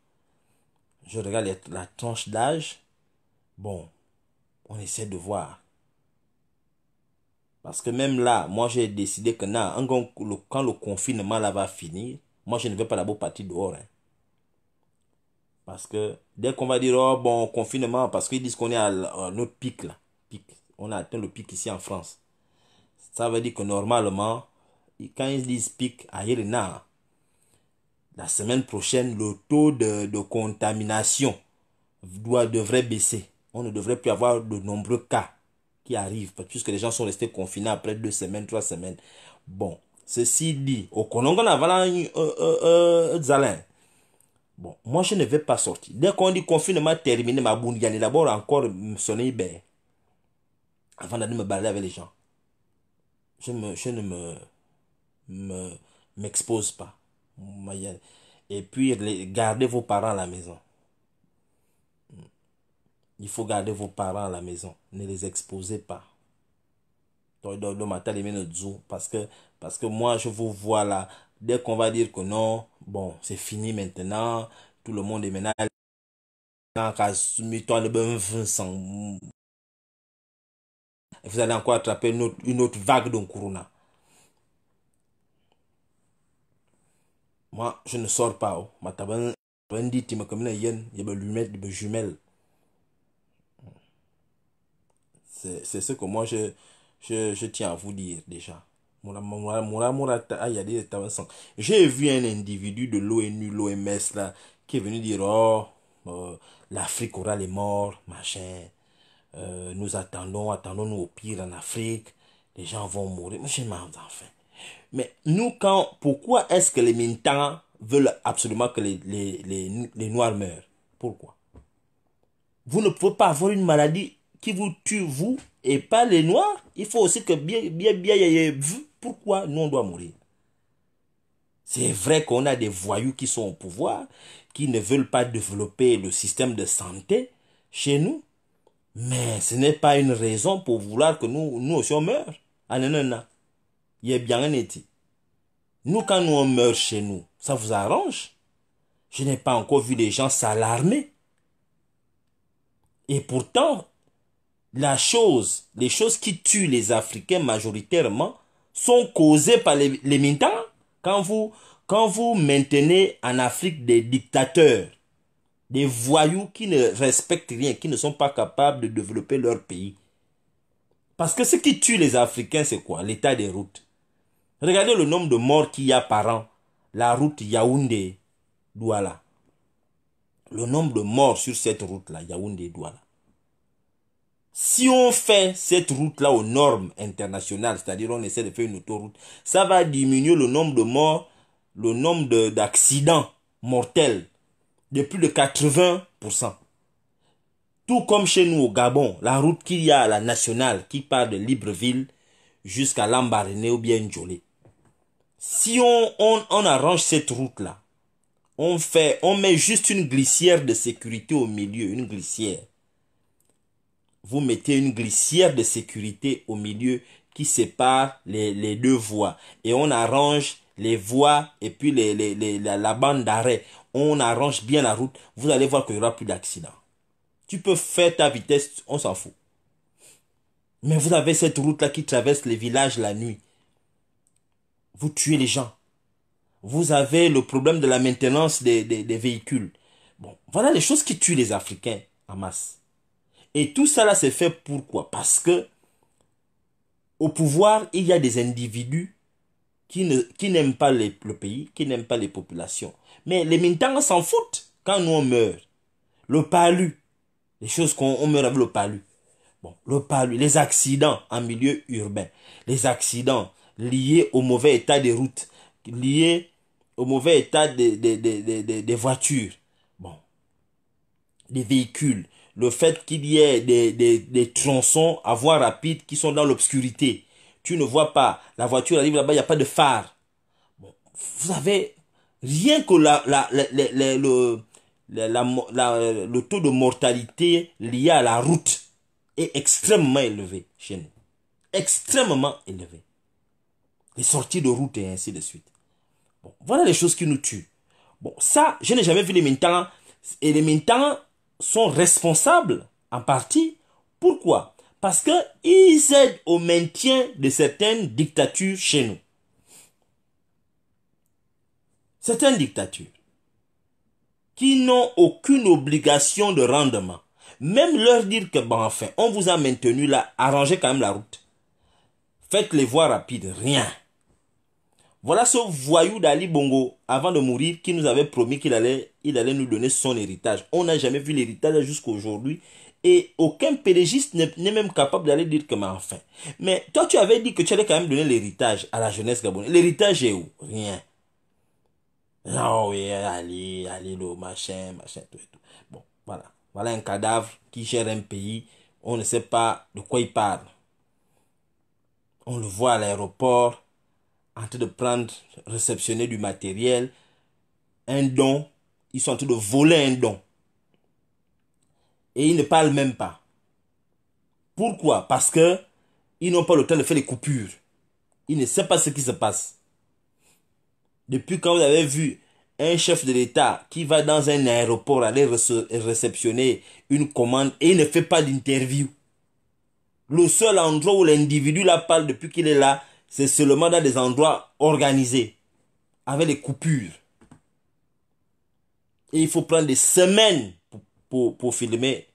Je regarde la, tranche d'âge. Bon, on essaie de voir. Parce que même là, moi j'ai décidé que non, quand le confinement va finir, moi je ne vais pas beau partir dehors. Hein. Parce que dès qu'on va dire, oh bon, confinement, parce qu'ils disent qu'on est à, notre pic là. Pic. On a atteint le pic ici en France. Ça veut dire que normalement, quand ils disent pic, à Irina, la semaine prochaine, le taux de, contamination doit, devrait baisser. On ne devrait plus avoir de nombreux cas qui arrivent, puisque les gens sont restés confinés après deux semaines, trois semaines. Bon, ceci dit, au euh voilà euh, un euh, zalin. Bon, moi je ne vais pas sortir. Dès qu'on dit confinement terminé, ma boune, gagne. d'abord encore me sonner ben, Avant d'aller me balader avec les gens. Je, me, je ne me, me m'expose pas. Et puis, gardez vos parents à la maison. Il faut garder vos parents à la maison. Ne les exposez pas. Parce que, parce que moi, je vous vois là, Dès qu'on va dire que non, bon, c'est fini maintenant, tout le monde est maintenant vous allez encore attraper une autre, vague de Corona. Moi, je ne sors pas. Oh. Ma C'est ce que moi, je, je tiens à vous dire déjà. J'ai vu un individu de l'ONU, l'OMS, là, qui est venu dire, oh, euh, l'Afrique aura les morts, machin. Euh, nous attendons, attendons-nous au pire en Afrique. Les gens vont mourir. enfin. Mais nous, quand, pourquoi est-ce que les militants veulent absolument que les, les, les, les Noirs meurent Pourquoi Vous ne pouvez pas avoir une maladie qui vous tue, vous, et pas les noirs, il faut aussi que bien, bien, bien, pourquoi nous, on doit mourir. C'est vrai qu'on a des voyous qui sont au pouvoir, qui ne veulent pas développer le système de santé chez nous, mais ce n'est pas une raison pour vouloir que nous, nous aussi, on meure. Ah non, non, non. Il est bien un été. Nous, quand nous, on meurt chez nous, ça vous arrange Je n'ai pas encore vu des gens s'alarmer. Et pourtant, la chose, les choses qui tuent les Africains majoritairement sont causées par les, les militants. Quand vous, quand vous maintenez en Afrique des dictateurs, des voyous qui ne respectent rien, qui ne sont pas capables de développer leur pays. Parce que ce qui tue les Africains, c'est quoi L'état des routes. Regardez le nombre de morts qu'il y a par an. La route Yaoundé-Douala. Le nombre de morts sur cette route-là, Yaoundé-Douala. Si on fait cette route-là aux normes internationales, c'est-à-dire on essaie de faire une autoroute, ça va diminuer le nombre de morts, le nombre d'accidents mortels de plus de 80%. Tout comme chez nous au Gabon, la route qu'il y a à la nationale qui part de Libreville jusqu'à Lambaréné ou bien Njolé. Si on, on, arrange cette route-là, on on met juste une glissière de sécurité au milieu, une glissière vous mettez une glissière de sécurité au milieu qui sépare les, deux voies. Et on arrange les voies et puis les, la, bande d'arrêt. On arrange bien la route. Vous allez voir qu'il n'y aura plus d'accident. Tu peux faire ta vitesse, on s'en fout. Mais vous avez cette route-là qui traverse les villages la nuit. Vous tuez les gens. Vous avez le problème de la maintenance des, des véhicules. Bon, voilà les choses qui tuent les Africains en masse. Et tout cela là, c'est fait pourquoi Parce que au pouvoir, il y a des individus qui n'aiment qui pas le pays, qui n'aiment pas les populations. Mais les militants s'en foutent quand nous on meurt. Le palu, les choses qu'on meurt avec le palu. Bon, le palu, les accidents en milieu urbain, les accidents liés au mauvais état des routes, liés au mauvais état des, voitures, bon, des véhicules, le fait qu'il y ait des, tronçons à voie rapide qui sont dans l'obscurité. Tu ne vois pas. La voiture arrive là-bas, il n'y a pas de phare. vous savez, rien que la, le, taux de mortalité lié à la route est extrêmement élevé chez nous. Extrêmement élevé. Les sorties de route et ainsi de suite. voilà les choses qui nous tuent. Bon, ça, je n'ai jamais vu les Mintans. Et les sont responsables en partie. Pourquoi Parce qu'ils aident au maintien de certaines dictatures chez nous. Certaines dictatures qui n'ont aucune obligation de rendement. Même leur dire que, bon, enfin, on vous a maintenu là, arrangez quand même la route. Faites les voies rapides, rien. Voilà ce voyou d'Ali Bongo, avant de mourir, qui nous avait promis qu'il allait, il allait nous donner son héritage. On n'a jamais vu l'héritage jusqu'à aujourd'hui. Et aucun pédégiste n'est même capable d'aller dire que, mais enfin. Mais toi, tu avais dit que tu allais quand même donner l'héritage à la jeunesse gabonaise. L'héritage est où Rien. Non, oui, allez, allez, le machin, machin, tout et tout. Bon, voilà. Voilà un cadavre qui gère un pays. On ne sait pas de quoi il parle. On le voit à l'aéroport en train de prendre, réceptionner du matériel, un don. Ils sont en train de voler un don. Et ils ne parlent même pas. Pourquoi Parce que ils n'ont pas le temps de faire les coupures. Ils ne savent pas ce qui se passe. Depuis quand vous avez vu un chef de l'État qui va dans un aéroport aller réceptionner une commande et il ne fait pas d'interview. Le seul endroit où l'individu la parle depuis qu'il est là, c'est seulement dans des endroits organisés, avec des coupures. Et il faut prendre des semaines pour, filmer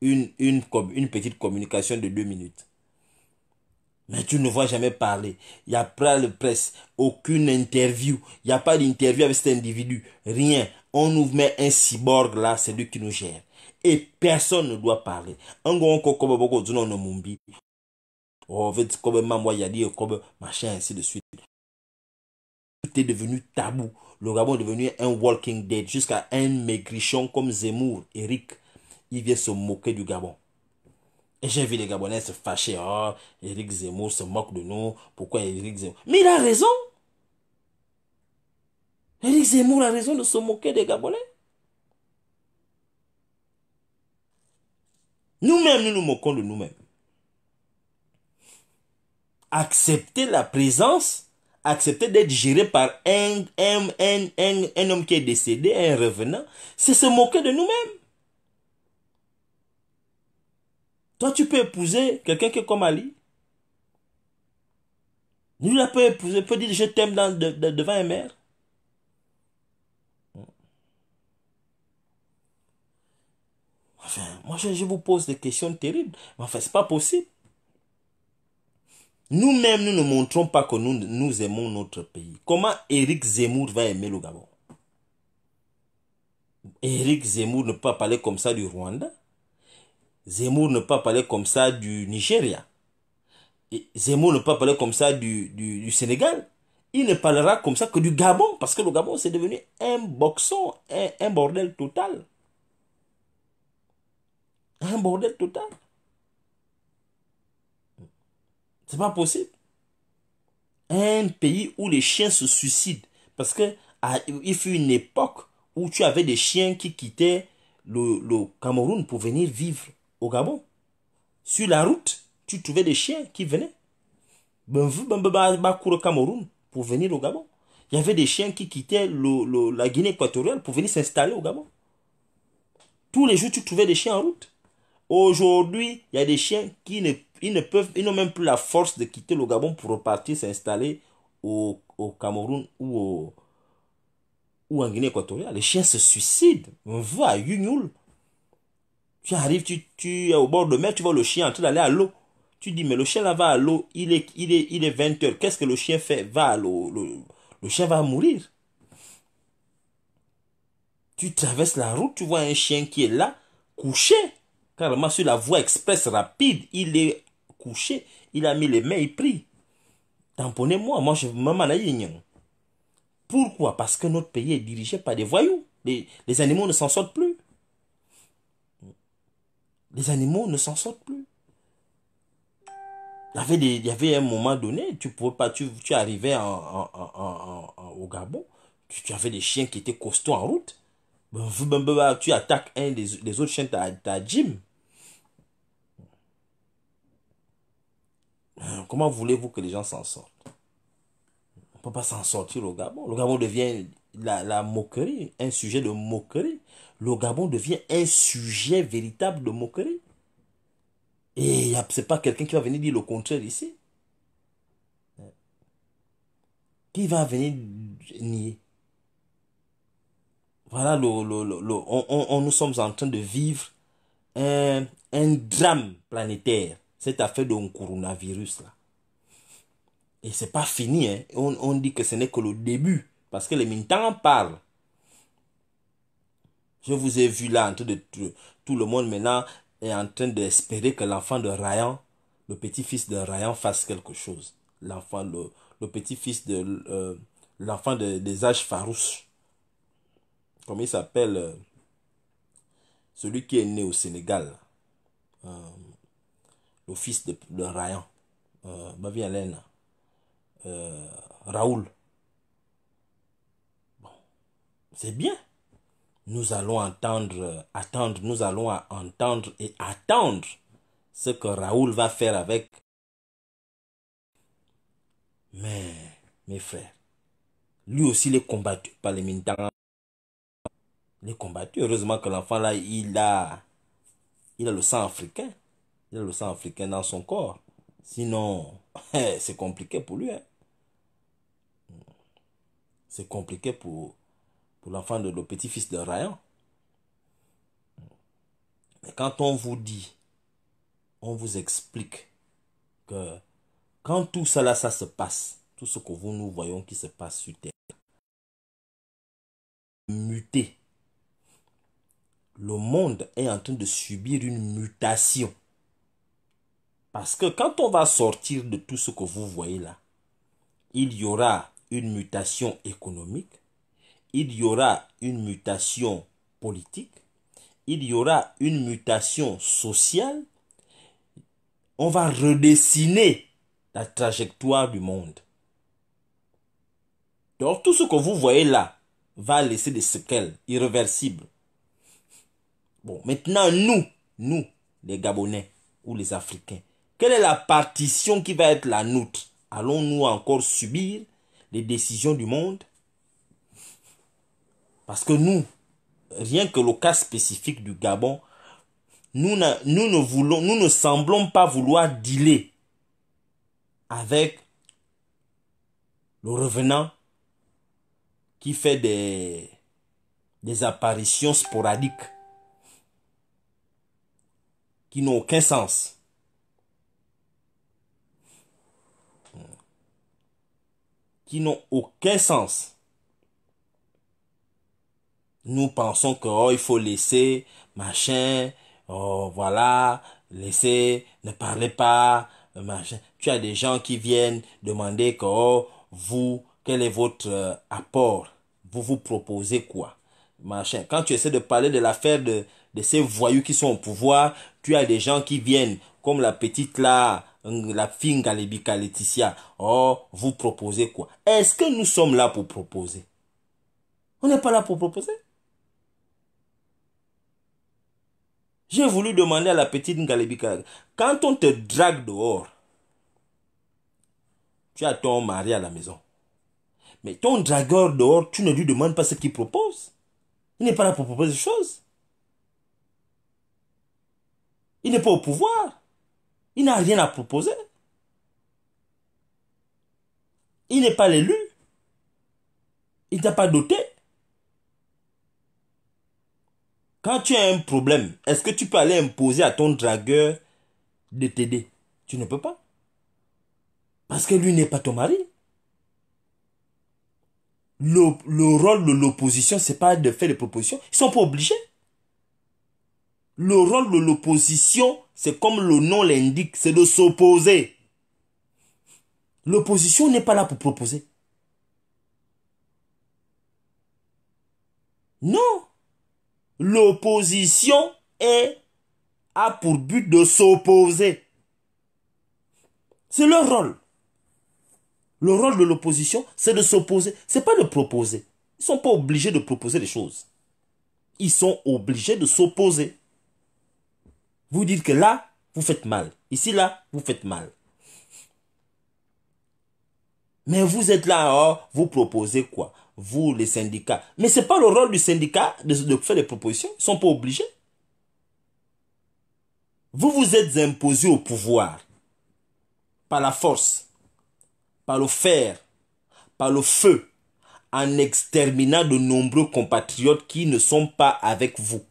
une, une, une petite communication de deux minutes. Mais tu ne vois jamais parler. Il n'y a pas de presse, aucune interview. Il n'y a pas d'interview avec cet individu. Rien. On nous met un cyborg là, c'est lui qui nous gère. Et personne ne doit parler. Oh, comme a Yadi, comme machin, ainsi de suite. Tout est devenu tabou. Le Gabon est devenu un walking dead jusqu'à un maigrichon comme Zemmour, Eric. Il vient se moquer du Gabon. Et j'ai vu les Gabonais se fâcher. Oh, Eric Zemmour se moque de nous. Pourquoi Eric Zemmour Mais il a raison. Eric Zemmour a raison de se moquer des Gabonais. Nous-mêmes, nous nous moquons de nous-mêmes accepter la présence, accepter d'être géré par un, homme qui est décédé, un revenant, c'est se moquer de nous-mêmes. Toi, tu peux épouser quelqu'un qui est comme Ali. Nous la peut épouser, peut dire je t'aime devant un maire. moi, je, vous pose des questions terribles. Mais enfin, n'est pas possible. Nous-mêmes, nous ne montrons pas que nous, aimons notre pays. Comment Éric Zemmour va aimer le Gabon Éric Zemmour ne peut pas parler comme ça du Rwanda. Zemmour ne peut pas parler comme ça du Nigeria. Zemmour ne peut pas parler comme ça du, du, Sénégal. Il ne parlera comme ça que du Gabon, parce que le Gabon, c'est devenu un boxon, un bordel total. Un bordel total. C'est pas possible. Un pays où les chiens se suicident. Parce que il fut une époque où tu avais des chiens qui quittaient le, le Cameroun pour venir vivre au Gabon. Sur la route, tu trouvais des chiens qui venaient. Ben, ben, ben, Cameroun pour venir au Gabon. Il y avait des chiens qui quittaient le, la Guinée équatoriale pour venir s'installer au Gabon. Tous les jours, tu trouvais des chiens en route. Aujourd'hui, il y a des chiens qui ne ils ne peuvent, ils n'ont même plus la force de quitter le Gabon pour repartir s'installer au, Cameroun ou, ou en Guinée équatoriale. Les chiens se suicident. On voit, à Tu arrives, tu, es au bord de mer, tu vois le chien en train d'aller à l'eau. Tu dis, mais le chien là va à l'eau, il est, il est, il est 20 h Qu'est-ce que le chien fait Va à l'eau. Le, le chien va mourir. Tu traverses la route, tu vois un chien qui est là, couché, carrément sur la voie express rapide. Il est il a mis les mains, il prie. Tamponnez-moi, moi je me Pourquoi Parce que notre pays est dirigé par des voyous. Les, animaux ne s'en sortent plus. Les animaux ne s'en sortent plus. Il y, avait il y avait un moment donné, tu pouvais pas, tu, tu arrivais en, au Gabon, tu, avais des chiens qui étaient costauds en route. Ben, ben, ben, tu attaques un des, autres chiens, ta gym. Comment voulez-vous que les gens s'en sortent On ne peut pas s'en sortir au Gabon. Le Gabon devient la, moquerie, un sujet de moquerie. Le Gabon devient un sujet véritable de moquerie. Et ce n'est pas quelqu'un qui va venir dire le contraire ici. Qui va venir nier Voilà, on, nous sommes en train de vivre un, un drame planétaire cette affaire de coronavirus là. Et c'est pas fini, hein. on, dit que ce n'est que le début, parce que les militants parlent. Je vous ai vu là de tout, le monde maintenant est en train d'espérer que l'enfant de Ryan, le petit-fils de Rayan. fasse quelque chose. L'enfant, le, petit-fils de euh, l'enfant des âges farouches. Comment il s'appelle euh, Celui qui est né au Sénégal. Euh, le fils de, Rayan. Euh, Mavi euh, Raoul. Bon, c'est bien. Nous allons entendre, euh, attendre, nous allons entendre et attendre ce que Raoul va faire avec. Mais, mes frères, lui aussi, il est combattu par les militants. Il est combattu. Heureusement que l'enfant là, il a, il a le sang africain le sang africain dans son corps. Sinon, eh, c'est compliqué pour lui. Hein. C'est compliqué pour, pour l'enfant de le petit-fils de Rayan. Mais quand on vous dit, on vous explique que quand tout cela, ça se passe, tout ce que vous nous voyons qui se passe sur Terre, muté. Le monde est en train de subir une mutation. Parce que quand on va sortir de tout ce que vous voyez là, il y aura une mutation économique, il y aura une mutation politique, il y aura une mutation sociale. On va redessiner la trajectoire du monde. Donc tout ce que vous voyez là va laisser des séquelles irréversibles. Bon, maintenant nous, nous, les Gabonais ou les Africains, quelle est la partition qui va être la nôtre Allons-nous encore subir les décisions du monde Parce que nous, rien que le cas spécifique du Gabon, nous ne, voulons, nous ne semblons pas vouloir dealer avec le revenant qui fait des apparitions sporadiques qui n'ont aucun sens. n'ont aucun sens. Nous pensons que oh, il faut laisser machin, oh, voilà, laisser, ne parlez pas, machin. Tu as des gens qui viennent demander que oh, vous, quel est votre euh, apport Vous vous proposez quoi Machin. Quand tu essaies de parler de l'affaire de, de ces voyous qui sont au pouvoir, tu as des gens qui viennent, comme la petite là, la fille Ngalebika Laetitia. Oh, vous proposez quoi Est-ce que nous sommes là pour proposer On n'est pas là pour proposer. J'ai voulu demander à la petite Ngalebika, quand on te drague dehors, tu as ton mari à la maison. Mais ton dragueur dehors, tu ne lui demandes pas ce qu'il propose. Il n'est pas là pour proposer des choses. Il n'est pas au pouvoir. Il n'a rien à proposer. Il n'est pas l'élu. Il t'a pas doté. Quand tu as un problème, est-ce que tu peux aller imposer à ton dragueur de t'aider Tu ne peux pas. Parce que lui n'est pas ton mari. Le, rôle de l'opposition, c'est pas de faire des propositions. Ils sont pas obligés. Le rôle de l'opposition, c'est comme le nom l'indique, c'est de s'opposer. L'opposition n'est pas là pour proposer. Non. L'opposition est, a pour but de s'opposer. C'est leur rôle. Le rôle de l'opposition, c'est de s'opposer. C'est pas de proposer. Ils sont pas obligés de proposer des choses. Ils sont obligés de s'opposer vous dites que là, vous faites mal. Ici, là, vous faites mal. Mais vous êtes là, oh, vous proposez quoi Vous, les syndicats. Mais ce n'est pas le rôle du syndicat de, faire des propositions. Ils ne sont pas obligés. Vous vous êtes imposé au pouvoir par la force, par le fer, par le feu, en exterminant de nombreux compatriotes qui ne sont pas avec vous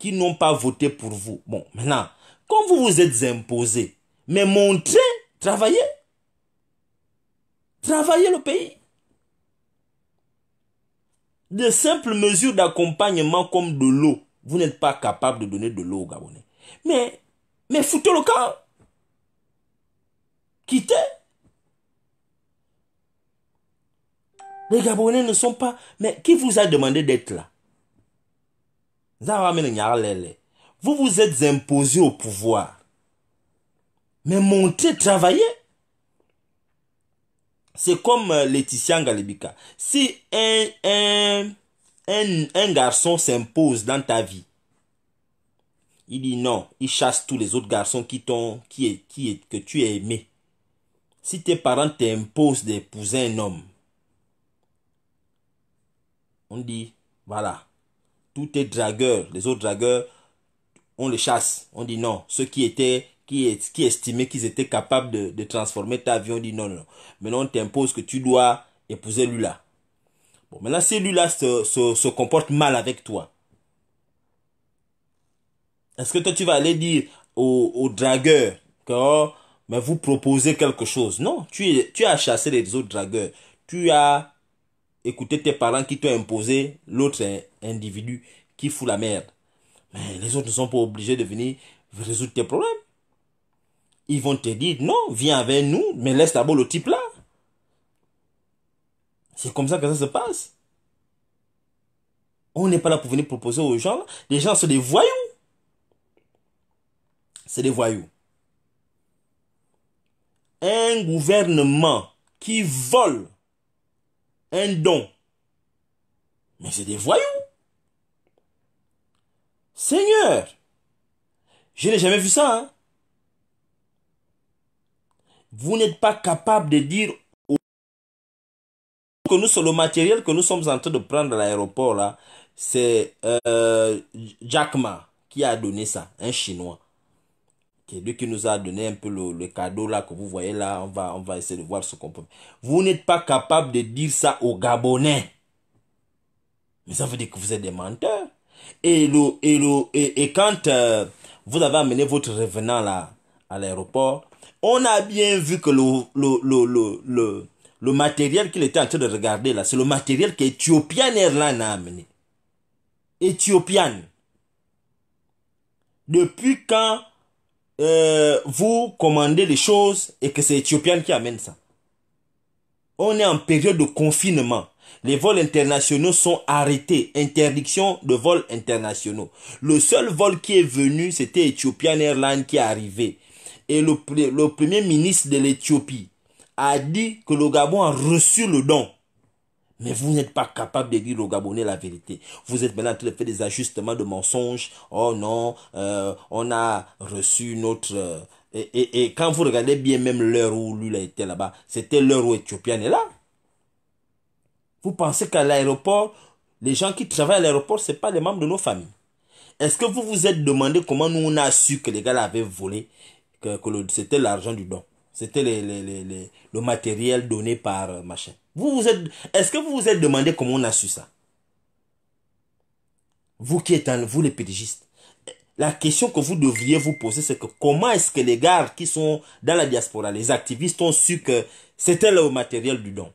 qui n'ont pas voté pour vous. Bon, maintenant, quand vous vous êtes imposé, mais montrez, travaillez. Travaillez le pays. De simples mesures d'accompagnement comme de l'eau. Vous n'êtes pas capable de donner de l'eau aux Gabonais. Mais, mais foutez le camp. Quittez. Les Gabonais ne sont pas... Mais qui vous a demandé d'être là vous vous êtes imposé au pouvoir. Mais monter, travailler, c'est comme euh, Laetitia Ngalibika. Si un, garçon s'impose dans ta vie, il dit non, il chasse tous les autres garçons qui t'ont, qui est, que tu as aimé. Si tes parents t'imposent d'épouser un homme, on dit, voilà, tous est dragueurs, Les autres dragueurs, on les chasse. On dit non. Ceux qui étaient, qui, qui estimaient qu'ils étaient capables de, de, transformer ta vie, on dit non, non. Maintenant, on t'impose que tu dois épouser Lula Bon, maintenant, si Lula là se, comporte mal avec toi, est-ce que toi, tu vas aller dire aux dragueurs, « oh, mais vous proposez quelque chose Non, tu, tu as chassé les autres dragueurs. Tu as Écoutez tes parents qui t'ont imposé l'autre individu qui fout la merde. Mais les autres ne sont pas obligés de venir résoudre tes problèmes. Ils vont te dire non, viens avec nous, mais laisse d'abord le type là. C'est comme ça que ça se passe. On n'est pas là pour venir proposer aux gens. Les gens, c'est des voyous. C'est des voyous. Un gouvernement qui vole un don. Mais c'est des voyous. Seigneur, je n'ai jamais vu ça. Hein. Vous n'êtes pas capable de dire que nous sur le matériel que nous sommes en train de prendre à l'aéroport là, c'est euh, Jack Ma qui a donné ça, un Chinois qui est qui nous a donné un peu le, cadeau là que vous voyez là, on va, on va essayer de voir ce qu'on peut. Vous n'êtes pas capable de dire ça aux Gabonais. Mais ça veut dire que vous êtes des menteurs. Et, le, et, quand euh, vous avez amené votre revenant là à l'aéroport, on a bien vu que le, le, le matériel qu'il était en train de regarder là, c'est le matériel qu'Ethiopian Airlines a amené. Ethiopian. Depuis quand euh, vous commandez les choses et que c'est éthiopien qui amène ça. On est en période de confinement. Les vols internationaux sont arrêtés. Interdiction de vols internationaux. Le seul vol qui est venu, c'était Ethiopian Airlines qui est arrivé. Et le, le premier ministre de l'Éthiopie a dit que le Gabon a reçu le don. Mais vous n'êtes pas capable de dire au Gabonais la vérité. Vous êtes maintenant en train de faire des ajustements de mensonges. Oh non, euh, on a reçu notre... Euh, et, quand vous regardez bien même l'heure où Lula était là-bas, c'était l'heure où Éthiopienne est là. Vous pensez qu'à l'aéroport, les gens qui travaillent à l'aéroport, ce pas les membres de nos familles. Est-ce que vous vous êtes demandé comment nous on a su que les gars l'avaient volé, que, c'était l'argent du don, c'était les, le matériel donné par euh, machin est-ce que vous vous êtes demandé comment on a su ça Vous qui êtes, en, vous les pédigistes, la question que vous devriez vous poser, c'est que comment est-ce que les gars qui sont dans la diaspora, les activistes, ont su que c'était le matériel du don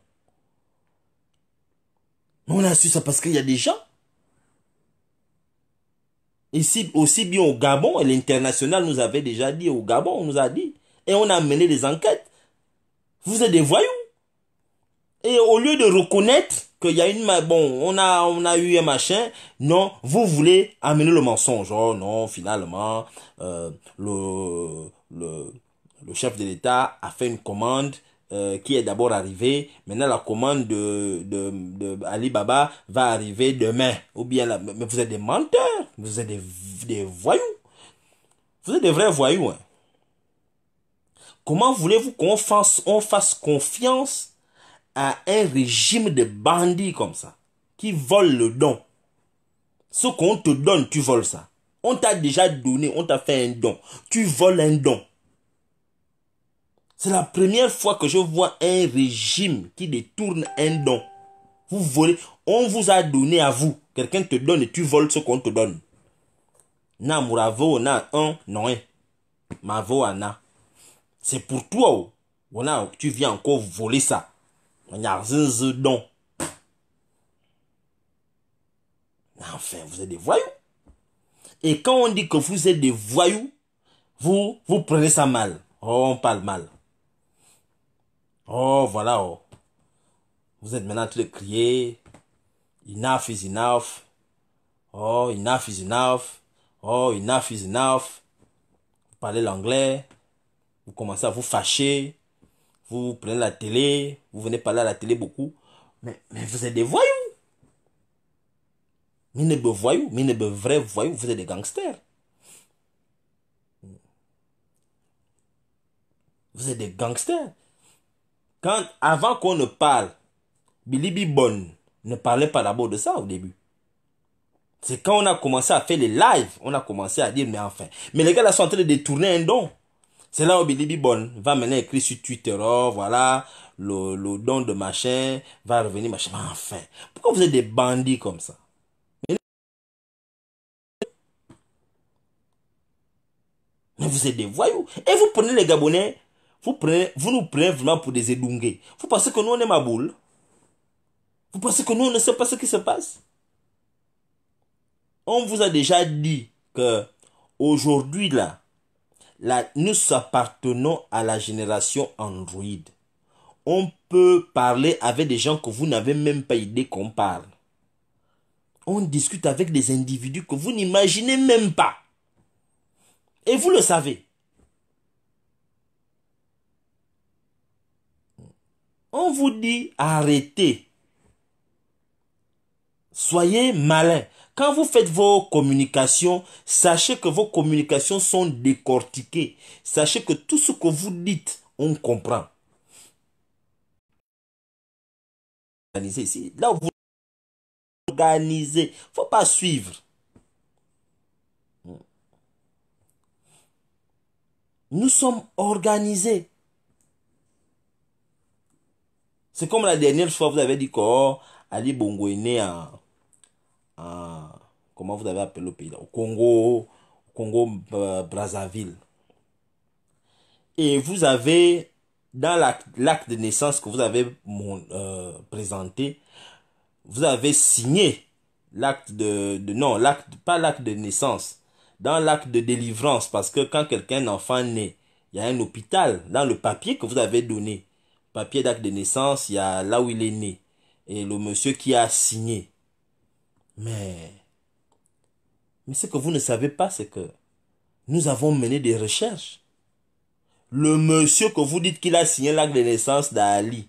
On a su ça parce qu'il y a des gens. Ici, aussi bien au Gabon, et l'international nous avait déjà dit, au Gabon, on nous a dit, et on a mené des enquêtes. Vous êtes des voyous. Et au lieu de reconnaître qu'il y a une bon, on a on a eu un machin, non, vous voulez amener le mensonge. Oh non, finalement, euh, le, le chef de l'État a fait une commande euh, qui est d'abord arrivée. Maintenant, la commande de, de, Alibaba va arriver demain. Ou bien, mais vous êtes des menteurs, vous êtes des, voyous, vous êtes des vrais voyous. Hein. Comment voulez-vous qu'on fasse, on fasse confiance à un régime de bandits comme ça, qui vole le don. Ce qu'on te donne, tu voles ça. On t'a déjà donné, on t'a fait un don. Tu voles un don. C'est la première fois que je vois un régime qui détourne un don. Vous volez, on vous a donné à vous. Quelqu'un te donne et tu voles ce qu'on te donne. Na na un non un. Mavo C'est pour toi. Oh. Voilà, tu viens encore voler ça don. Enfin, vous êtes des voyous. Et quand on dit que vous êtes des voyous, vous, vous prenez ça mal. Oh, on parle mal. Oh, voilà, oh. Vous êtes maintenant en train de crier. Enough is enough. Oh, enough is enough. Oh, enough is enough. Vous parlez l'anglais. Vous commencez à vous fâcher vous prenez la télé, vous venez parler à la télé beaucoup, mais, vous êtes des voyous. Vous êtes des voyous, vous êtes vrais voyous, vous êtes des gangsters. Vous êtes des gangsters. Quand, avant qu'on ne parle, Billy Bibon ne parlait pas d'abord de ça au début. C'est quand on a commencé à faire les lives, on a commencé à dire, mais enfin. Mais les gars là sont en train de détourner un don. C'est là où Billy Bon va maintenant écrire sur Twitter, oh, voilà, le, don de machin va revenir, machin. Enfin, pourquoi vous êtes des bandits comme ça Mais vous êtes des voyous. Et vous prenez les Gabonais, vous, prenez, vous nous prenez vraiment pour des édungués. Vous pensez que nous, on est ma boule Vous pensez que nous, on ne sait pas ce qui se passe On vous a déjà dit que aujourd'hui, là, nous appartenons à la génération Android. On peut parler avec des gens que vous n'avez même pas idée qu'on parle. On discute avec des individus que vous n'imaginez même pas. Et vous le savez. On vous dit arrêtez. Soyez malin. Quand vous faites vos communications, sachez que vos communications sont décortiquées. Sachez que tout ce que vous dites, on comprend. Ici. Là où vous organisez, faut pas suivre. Nous sommes organisés. C'est comme la dernière fois, vous avez dit qu'Ali oh, Ali Bongo est né en, ah, comment vous avez appelé le pays, au Congo, Congo euh, Brazzaville. Et vous avez, dans l'acte de naissance que vous avez euh, présenté, vous avez signé l'acte de, de, non, l'acte, pas l'acte de naissance, dans l'acte de délivrance, parce que quand quelqu'un, enfant naît, il y a un hôpital dans le papier que vous avez donné. Papier d'acte de naissance, il y a là où il est né. Et le monsieur qui a signé. Mais, mais ce que vous ne savez pas, c'est que nous avons mené des recherches. Le monsieur que vous dites qu'il a signé l'acte de naissance d'Ali,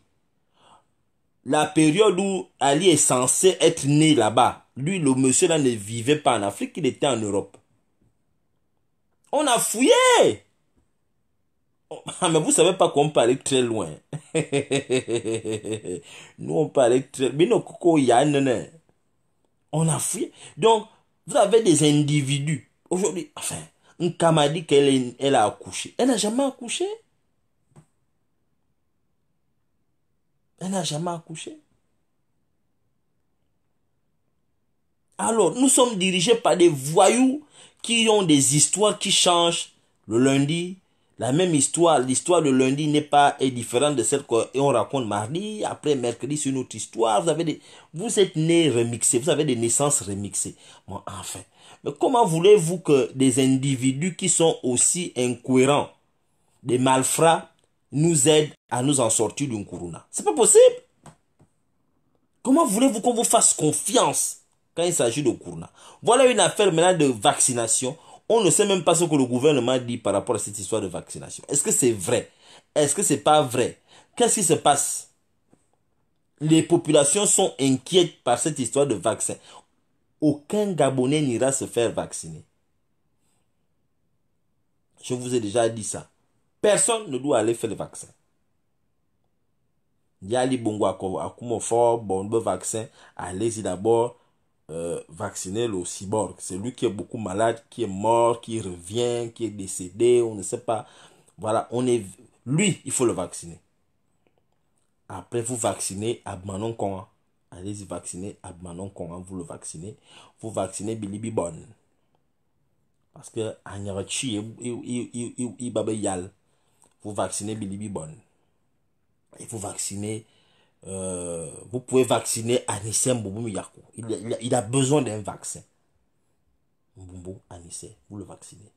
la période où Ali est censé être né là-bas, lui, le monsieur là ne vivait pas en Afrique, il était en Europe. On a fouillé. Oh, ah, mais vous savez pas qu'on parlait très loin. Nous, on parlait très loin. On a fui. Donc, vous avez des individus. Aujourd'hui, enfin, une a dit qu'elle elle a accouché. Elle n'a jamais accouché. Elle n'a jamais accouché. Alors, nous sommes dirigés par des voyous qui ont des histoires qui changent le lundi, la même histoire, l'histoire de lundi n'est pas différente de celle qu'on raconte mardi, après mercredi c'est une autre histoire. Vous avez des, vous êtes nés remixés, vous avez des naissances remixées. Bon, enfin. Mais comment voulez-vous que des individus qui sont aussi incohérents, des malfrats, nous aident à nous en sortir d'une corona? C'est pas possible. Comment voulez-vous qu'on vous fasse confiance quand il s'agit de corona? Voilà une affaire maintenant de vaccination on ne sait même pas ce que le gouvernement dit par rapport à cette histoire de vaccination. Est-ce que c'est vrai Est-ce que c'est pas vrai Qu'est-ce qui se passe Les populations sont inquiètes par cette histoire de vaccin. Aucun Gabonais n'ira se faire vacciner. Je vous ai déjà dit ça. Personne ne doit aller faire le vaccin. Yali Bongo Akumo vaccin, allez-y d'abord. Euh, vacciner le cyborg. C'est lui qui est beaucoup malade, qui est mort, qui revient, qui est décédé, on ne sait pas. Voilà, on est. Lui, il faut le vacciner. Après, vous vaccinez Abmanon konan Allez-y vaccinez Abmanon konan vous le vaccinez. Vous vaccinez Billy Bibon. Parce que Anyarachi, il Yal. Vous vaccinez Billy Bibon. Et vous vaccinez euh, vous pouvez vacciner Anissem Bouboum Miyako. Il, a, besoin d'un vaccin. Mbumbo, Anissé, vous le vaccinez.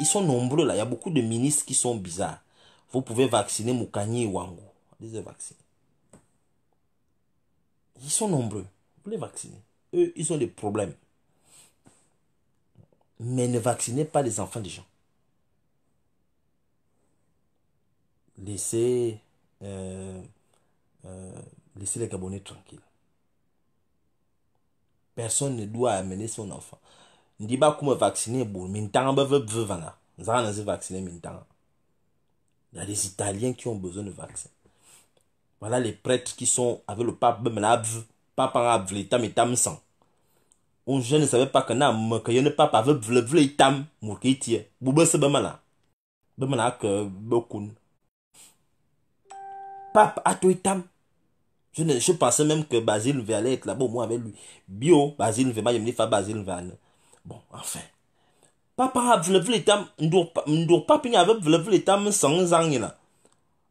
Ils sont nombreux là. Il y a beaucoup de ministres qui sont bizarres. Vous pouvez vacciner Moukani et Wango. Ils sont nombreux. Vous les vaccinez. Eux, ils ont des problèmes. Mais ne vaccinez pas les enfants des gens. Laissez. Euh, Laissez les Gabonais tranquilles. Personne ne doit amener son enfant. Je ne dis pas comment vacciner. Il y a des Italiens qui ont besoin de vaccins. Voilà les prêtres qui sont avec le pape, papa a et sang. On je ne savais pas que na que ne papa avec vle vle étam mourkiti. Boube se besoin mala que beaucoup. Pape a tout l'état je ne, je pensais même que Basile Verlet être là-bas, au moins avec lui. Bio, Basile Verlet, je me dis, pas Bon, enfin. Papa, vous l'avez l'état, m'dou, papa, n'y avait, vous l'avez l'état, m'sang, zang, y'en a.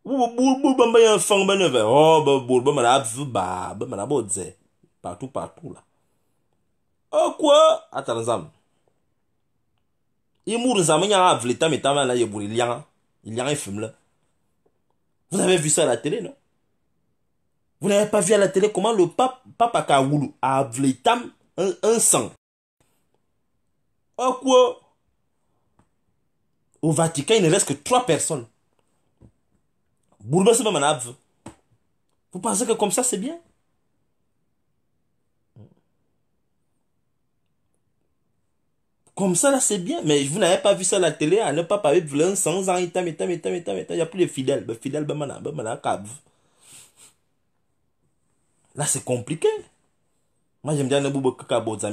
Bou, bou, bou, enfant bou, bou, bou, bou, bou, bou, bou, Partout, partout là. bou, oh, quoi? bou, bou, bou, bou, bou, bou, bou, il mourut sa et tamala yébouli liang. Il y a un fume là. Vous avez vu ça à la télé, non? Vous n'avez pas vu à la télé comment le pape, Papa Kaoulou, a vlétam un, un sang. Oh, quoi Au Vatican, il ne reste que trois personnes. Vous pensez que comme ça, c'est bien Comme ça, là, c'est bien. Mais vous n'avez pas vu ça à la télé, à ne pas parler un Tam, sans ans, il n'y a plus de fidèles. Ben, fidèles, c'est. Ben, manab, ben, Là, c'est compliqué. Moi, j'aime bien le aux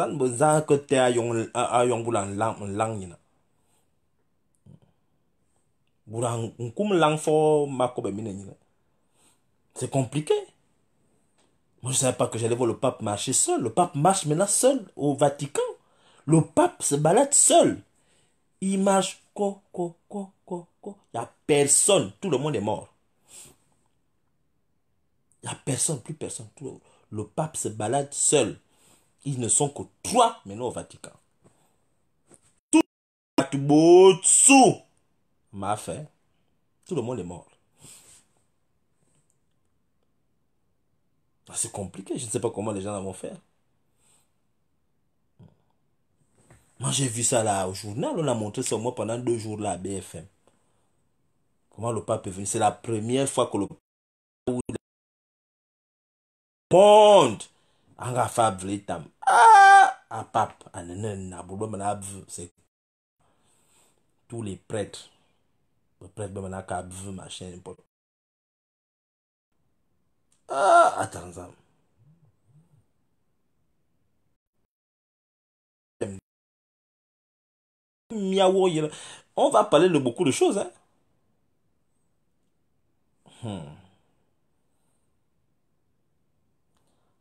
ânes, que yon, boulan lang, C'est compliqué. Moi, je ne savais pas que j'allais voir le pape marcher seul. Le pape marche maintenant seul au Vatican. Le pape se balade seul. Il marche, Il a personne. Tout le monde est mort. Il n'y a personne, plus personne. Le pape se balade seul. Ils ne sont que trois maintenant au Vatican. Tout m'a fait. Tout le monde est mort. Ah, c'est compliqué. Je ne sais pas comment les gens vont faire. Moi, j'ai vu ça là au journal. On a montré ça moi pendant deux jours là à BFM. Comment le pape est venu. C'est la première fois que le pape pond anga Ah, ah apap Ah. Ah. c'est tous les prêtres le prêtre de Ah. machin ah attends on va parler de beaucoup de choses hein hmm.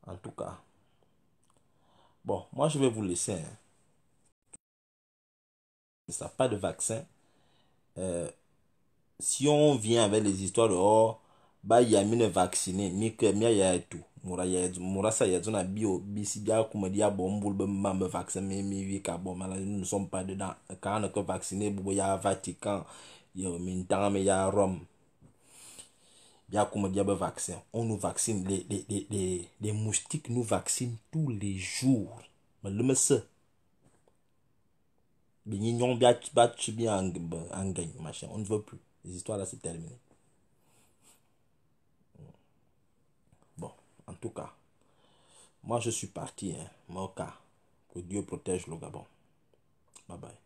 En tout cas. Bon, moi je vais vous laisser. Hein. Ça, pas de vaccin. Euh, si on vient avec les histoires bah, de oh, bah Yamine vacciné, Mika Mia ya tout. ya une bio, Bisidia ah, Kumadia Bomboul, Mam vaccin, Mimi Vika Bon, nous ne sommes pas dedans. Quand on est vacciné, Bouya Vatican, Yo y Ya Rome comme ah ben, vaccin, on nous vaccine, les, les, moustiques nous vaccinent tous les jours. Mais le monsieur, machin, on ne veut plus. Les histoires là, c'est terminé. Bon, en tout cas, moi je suis parti, hein, mon cas. Que Dieu protège le Gabon. Bye bye.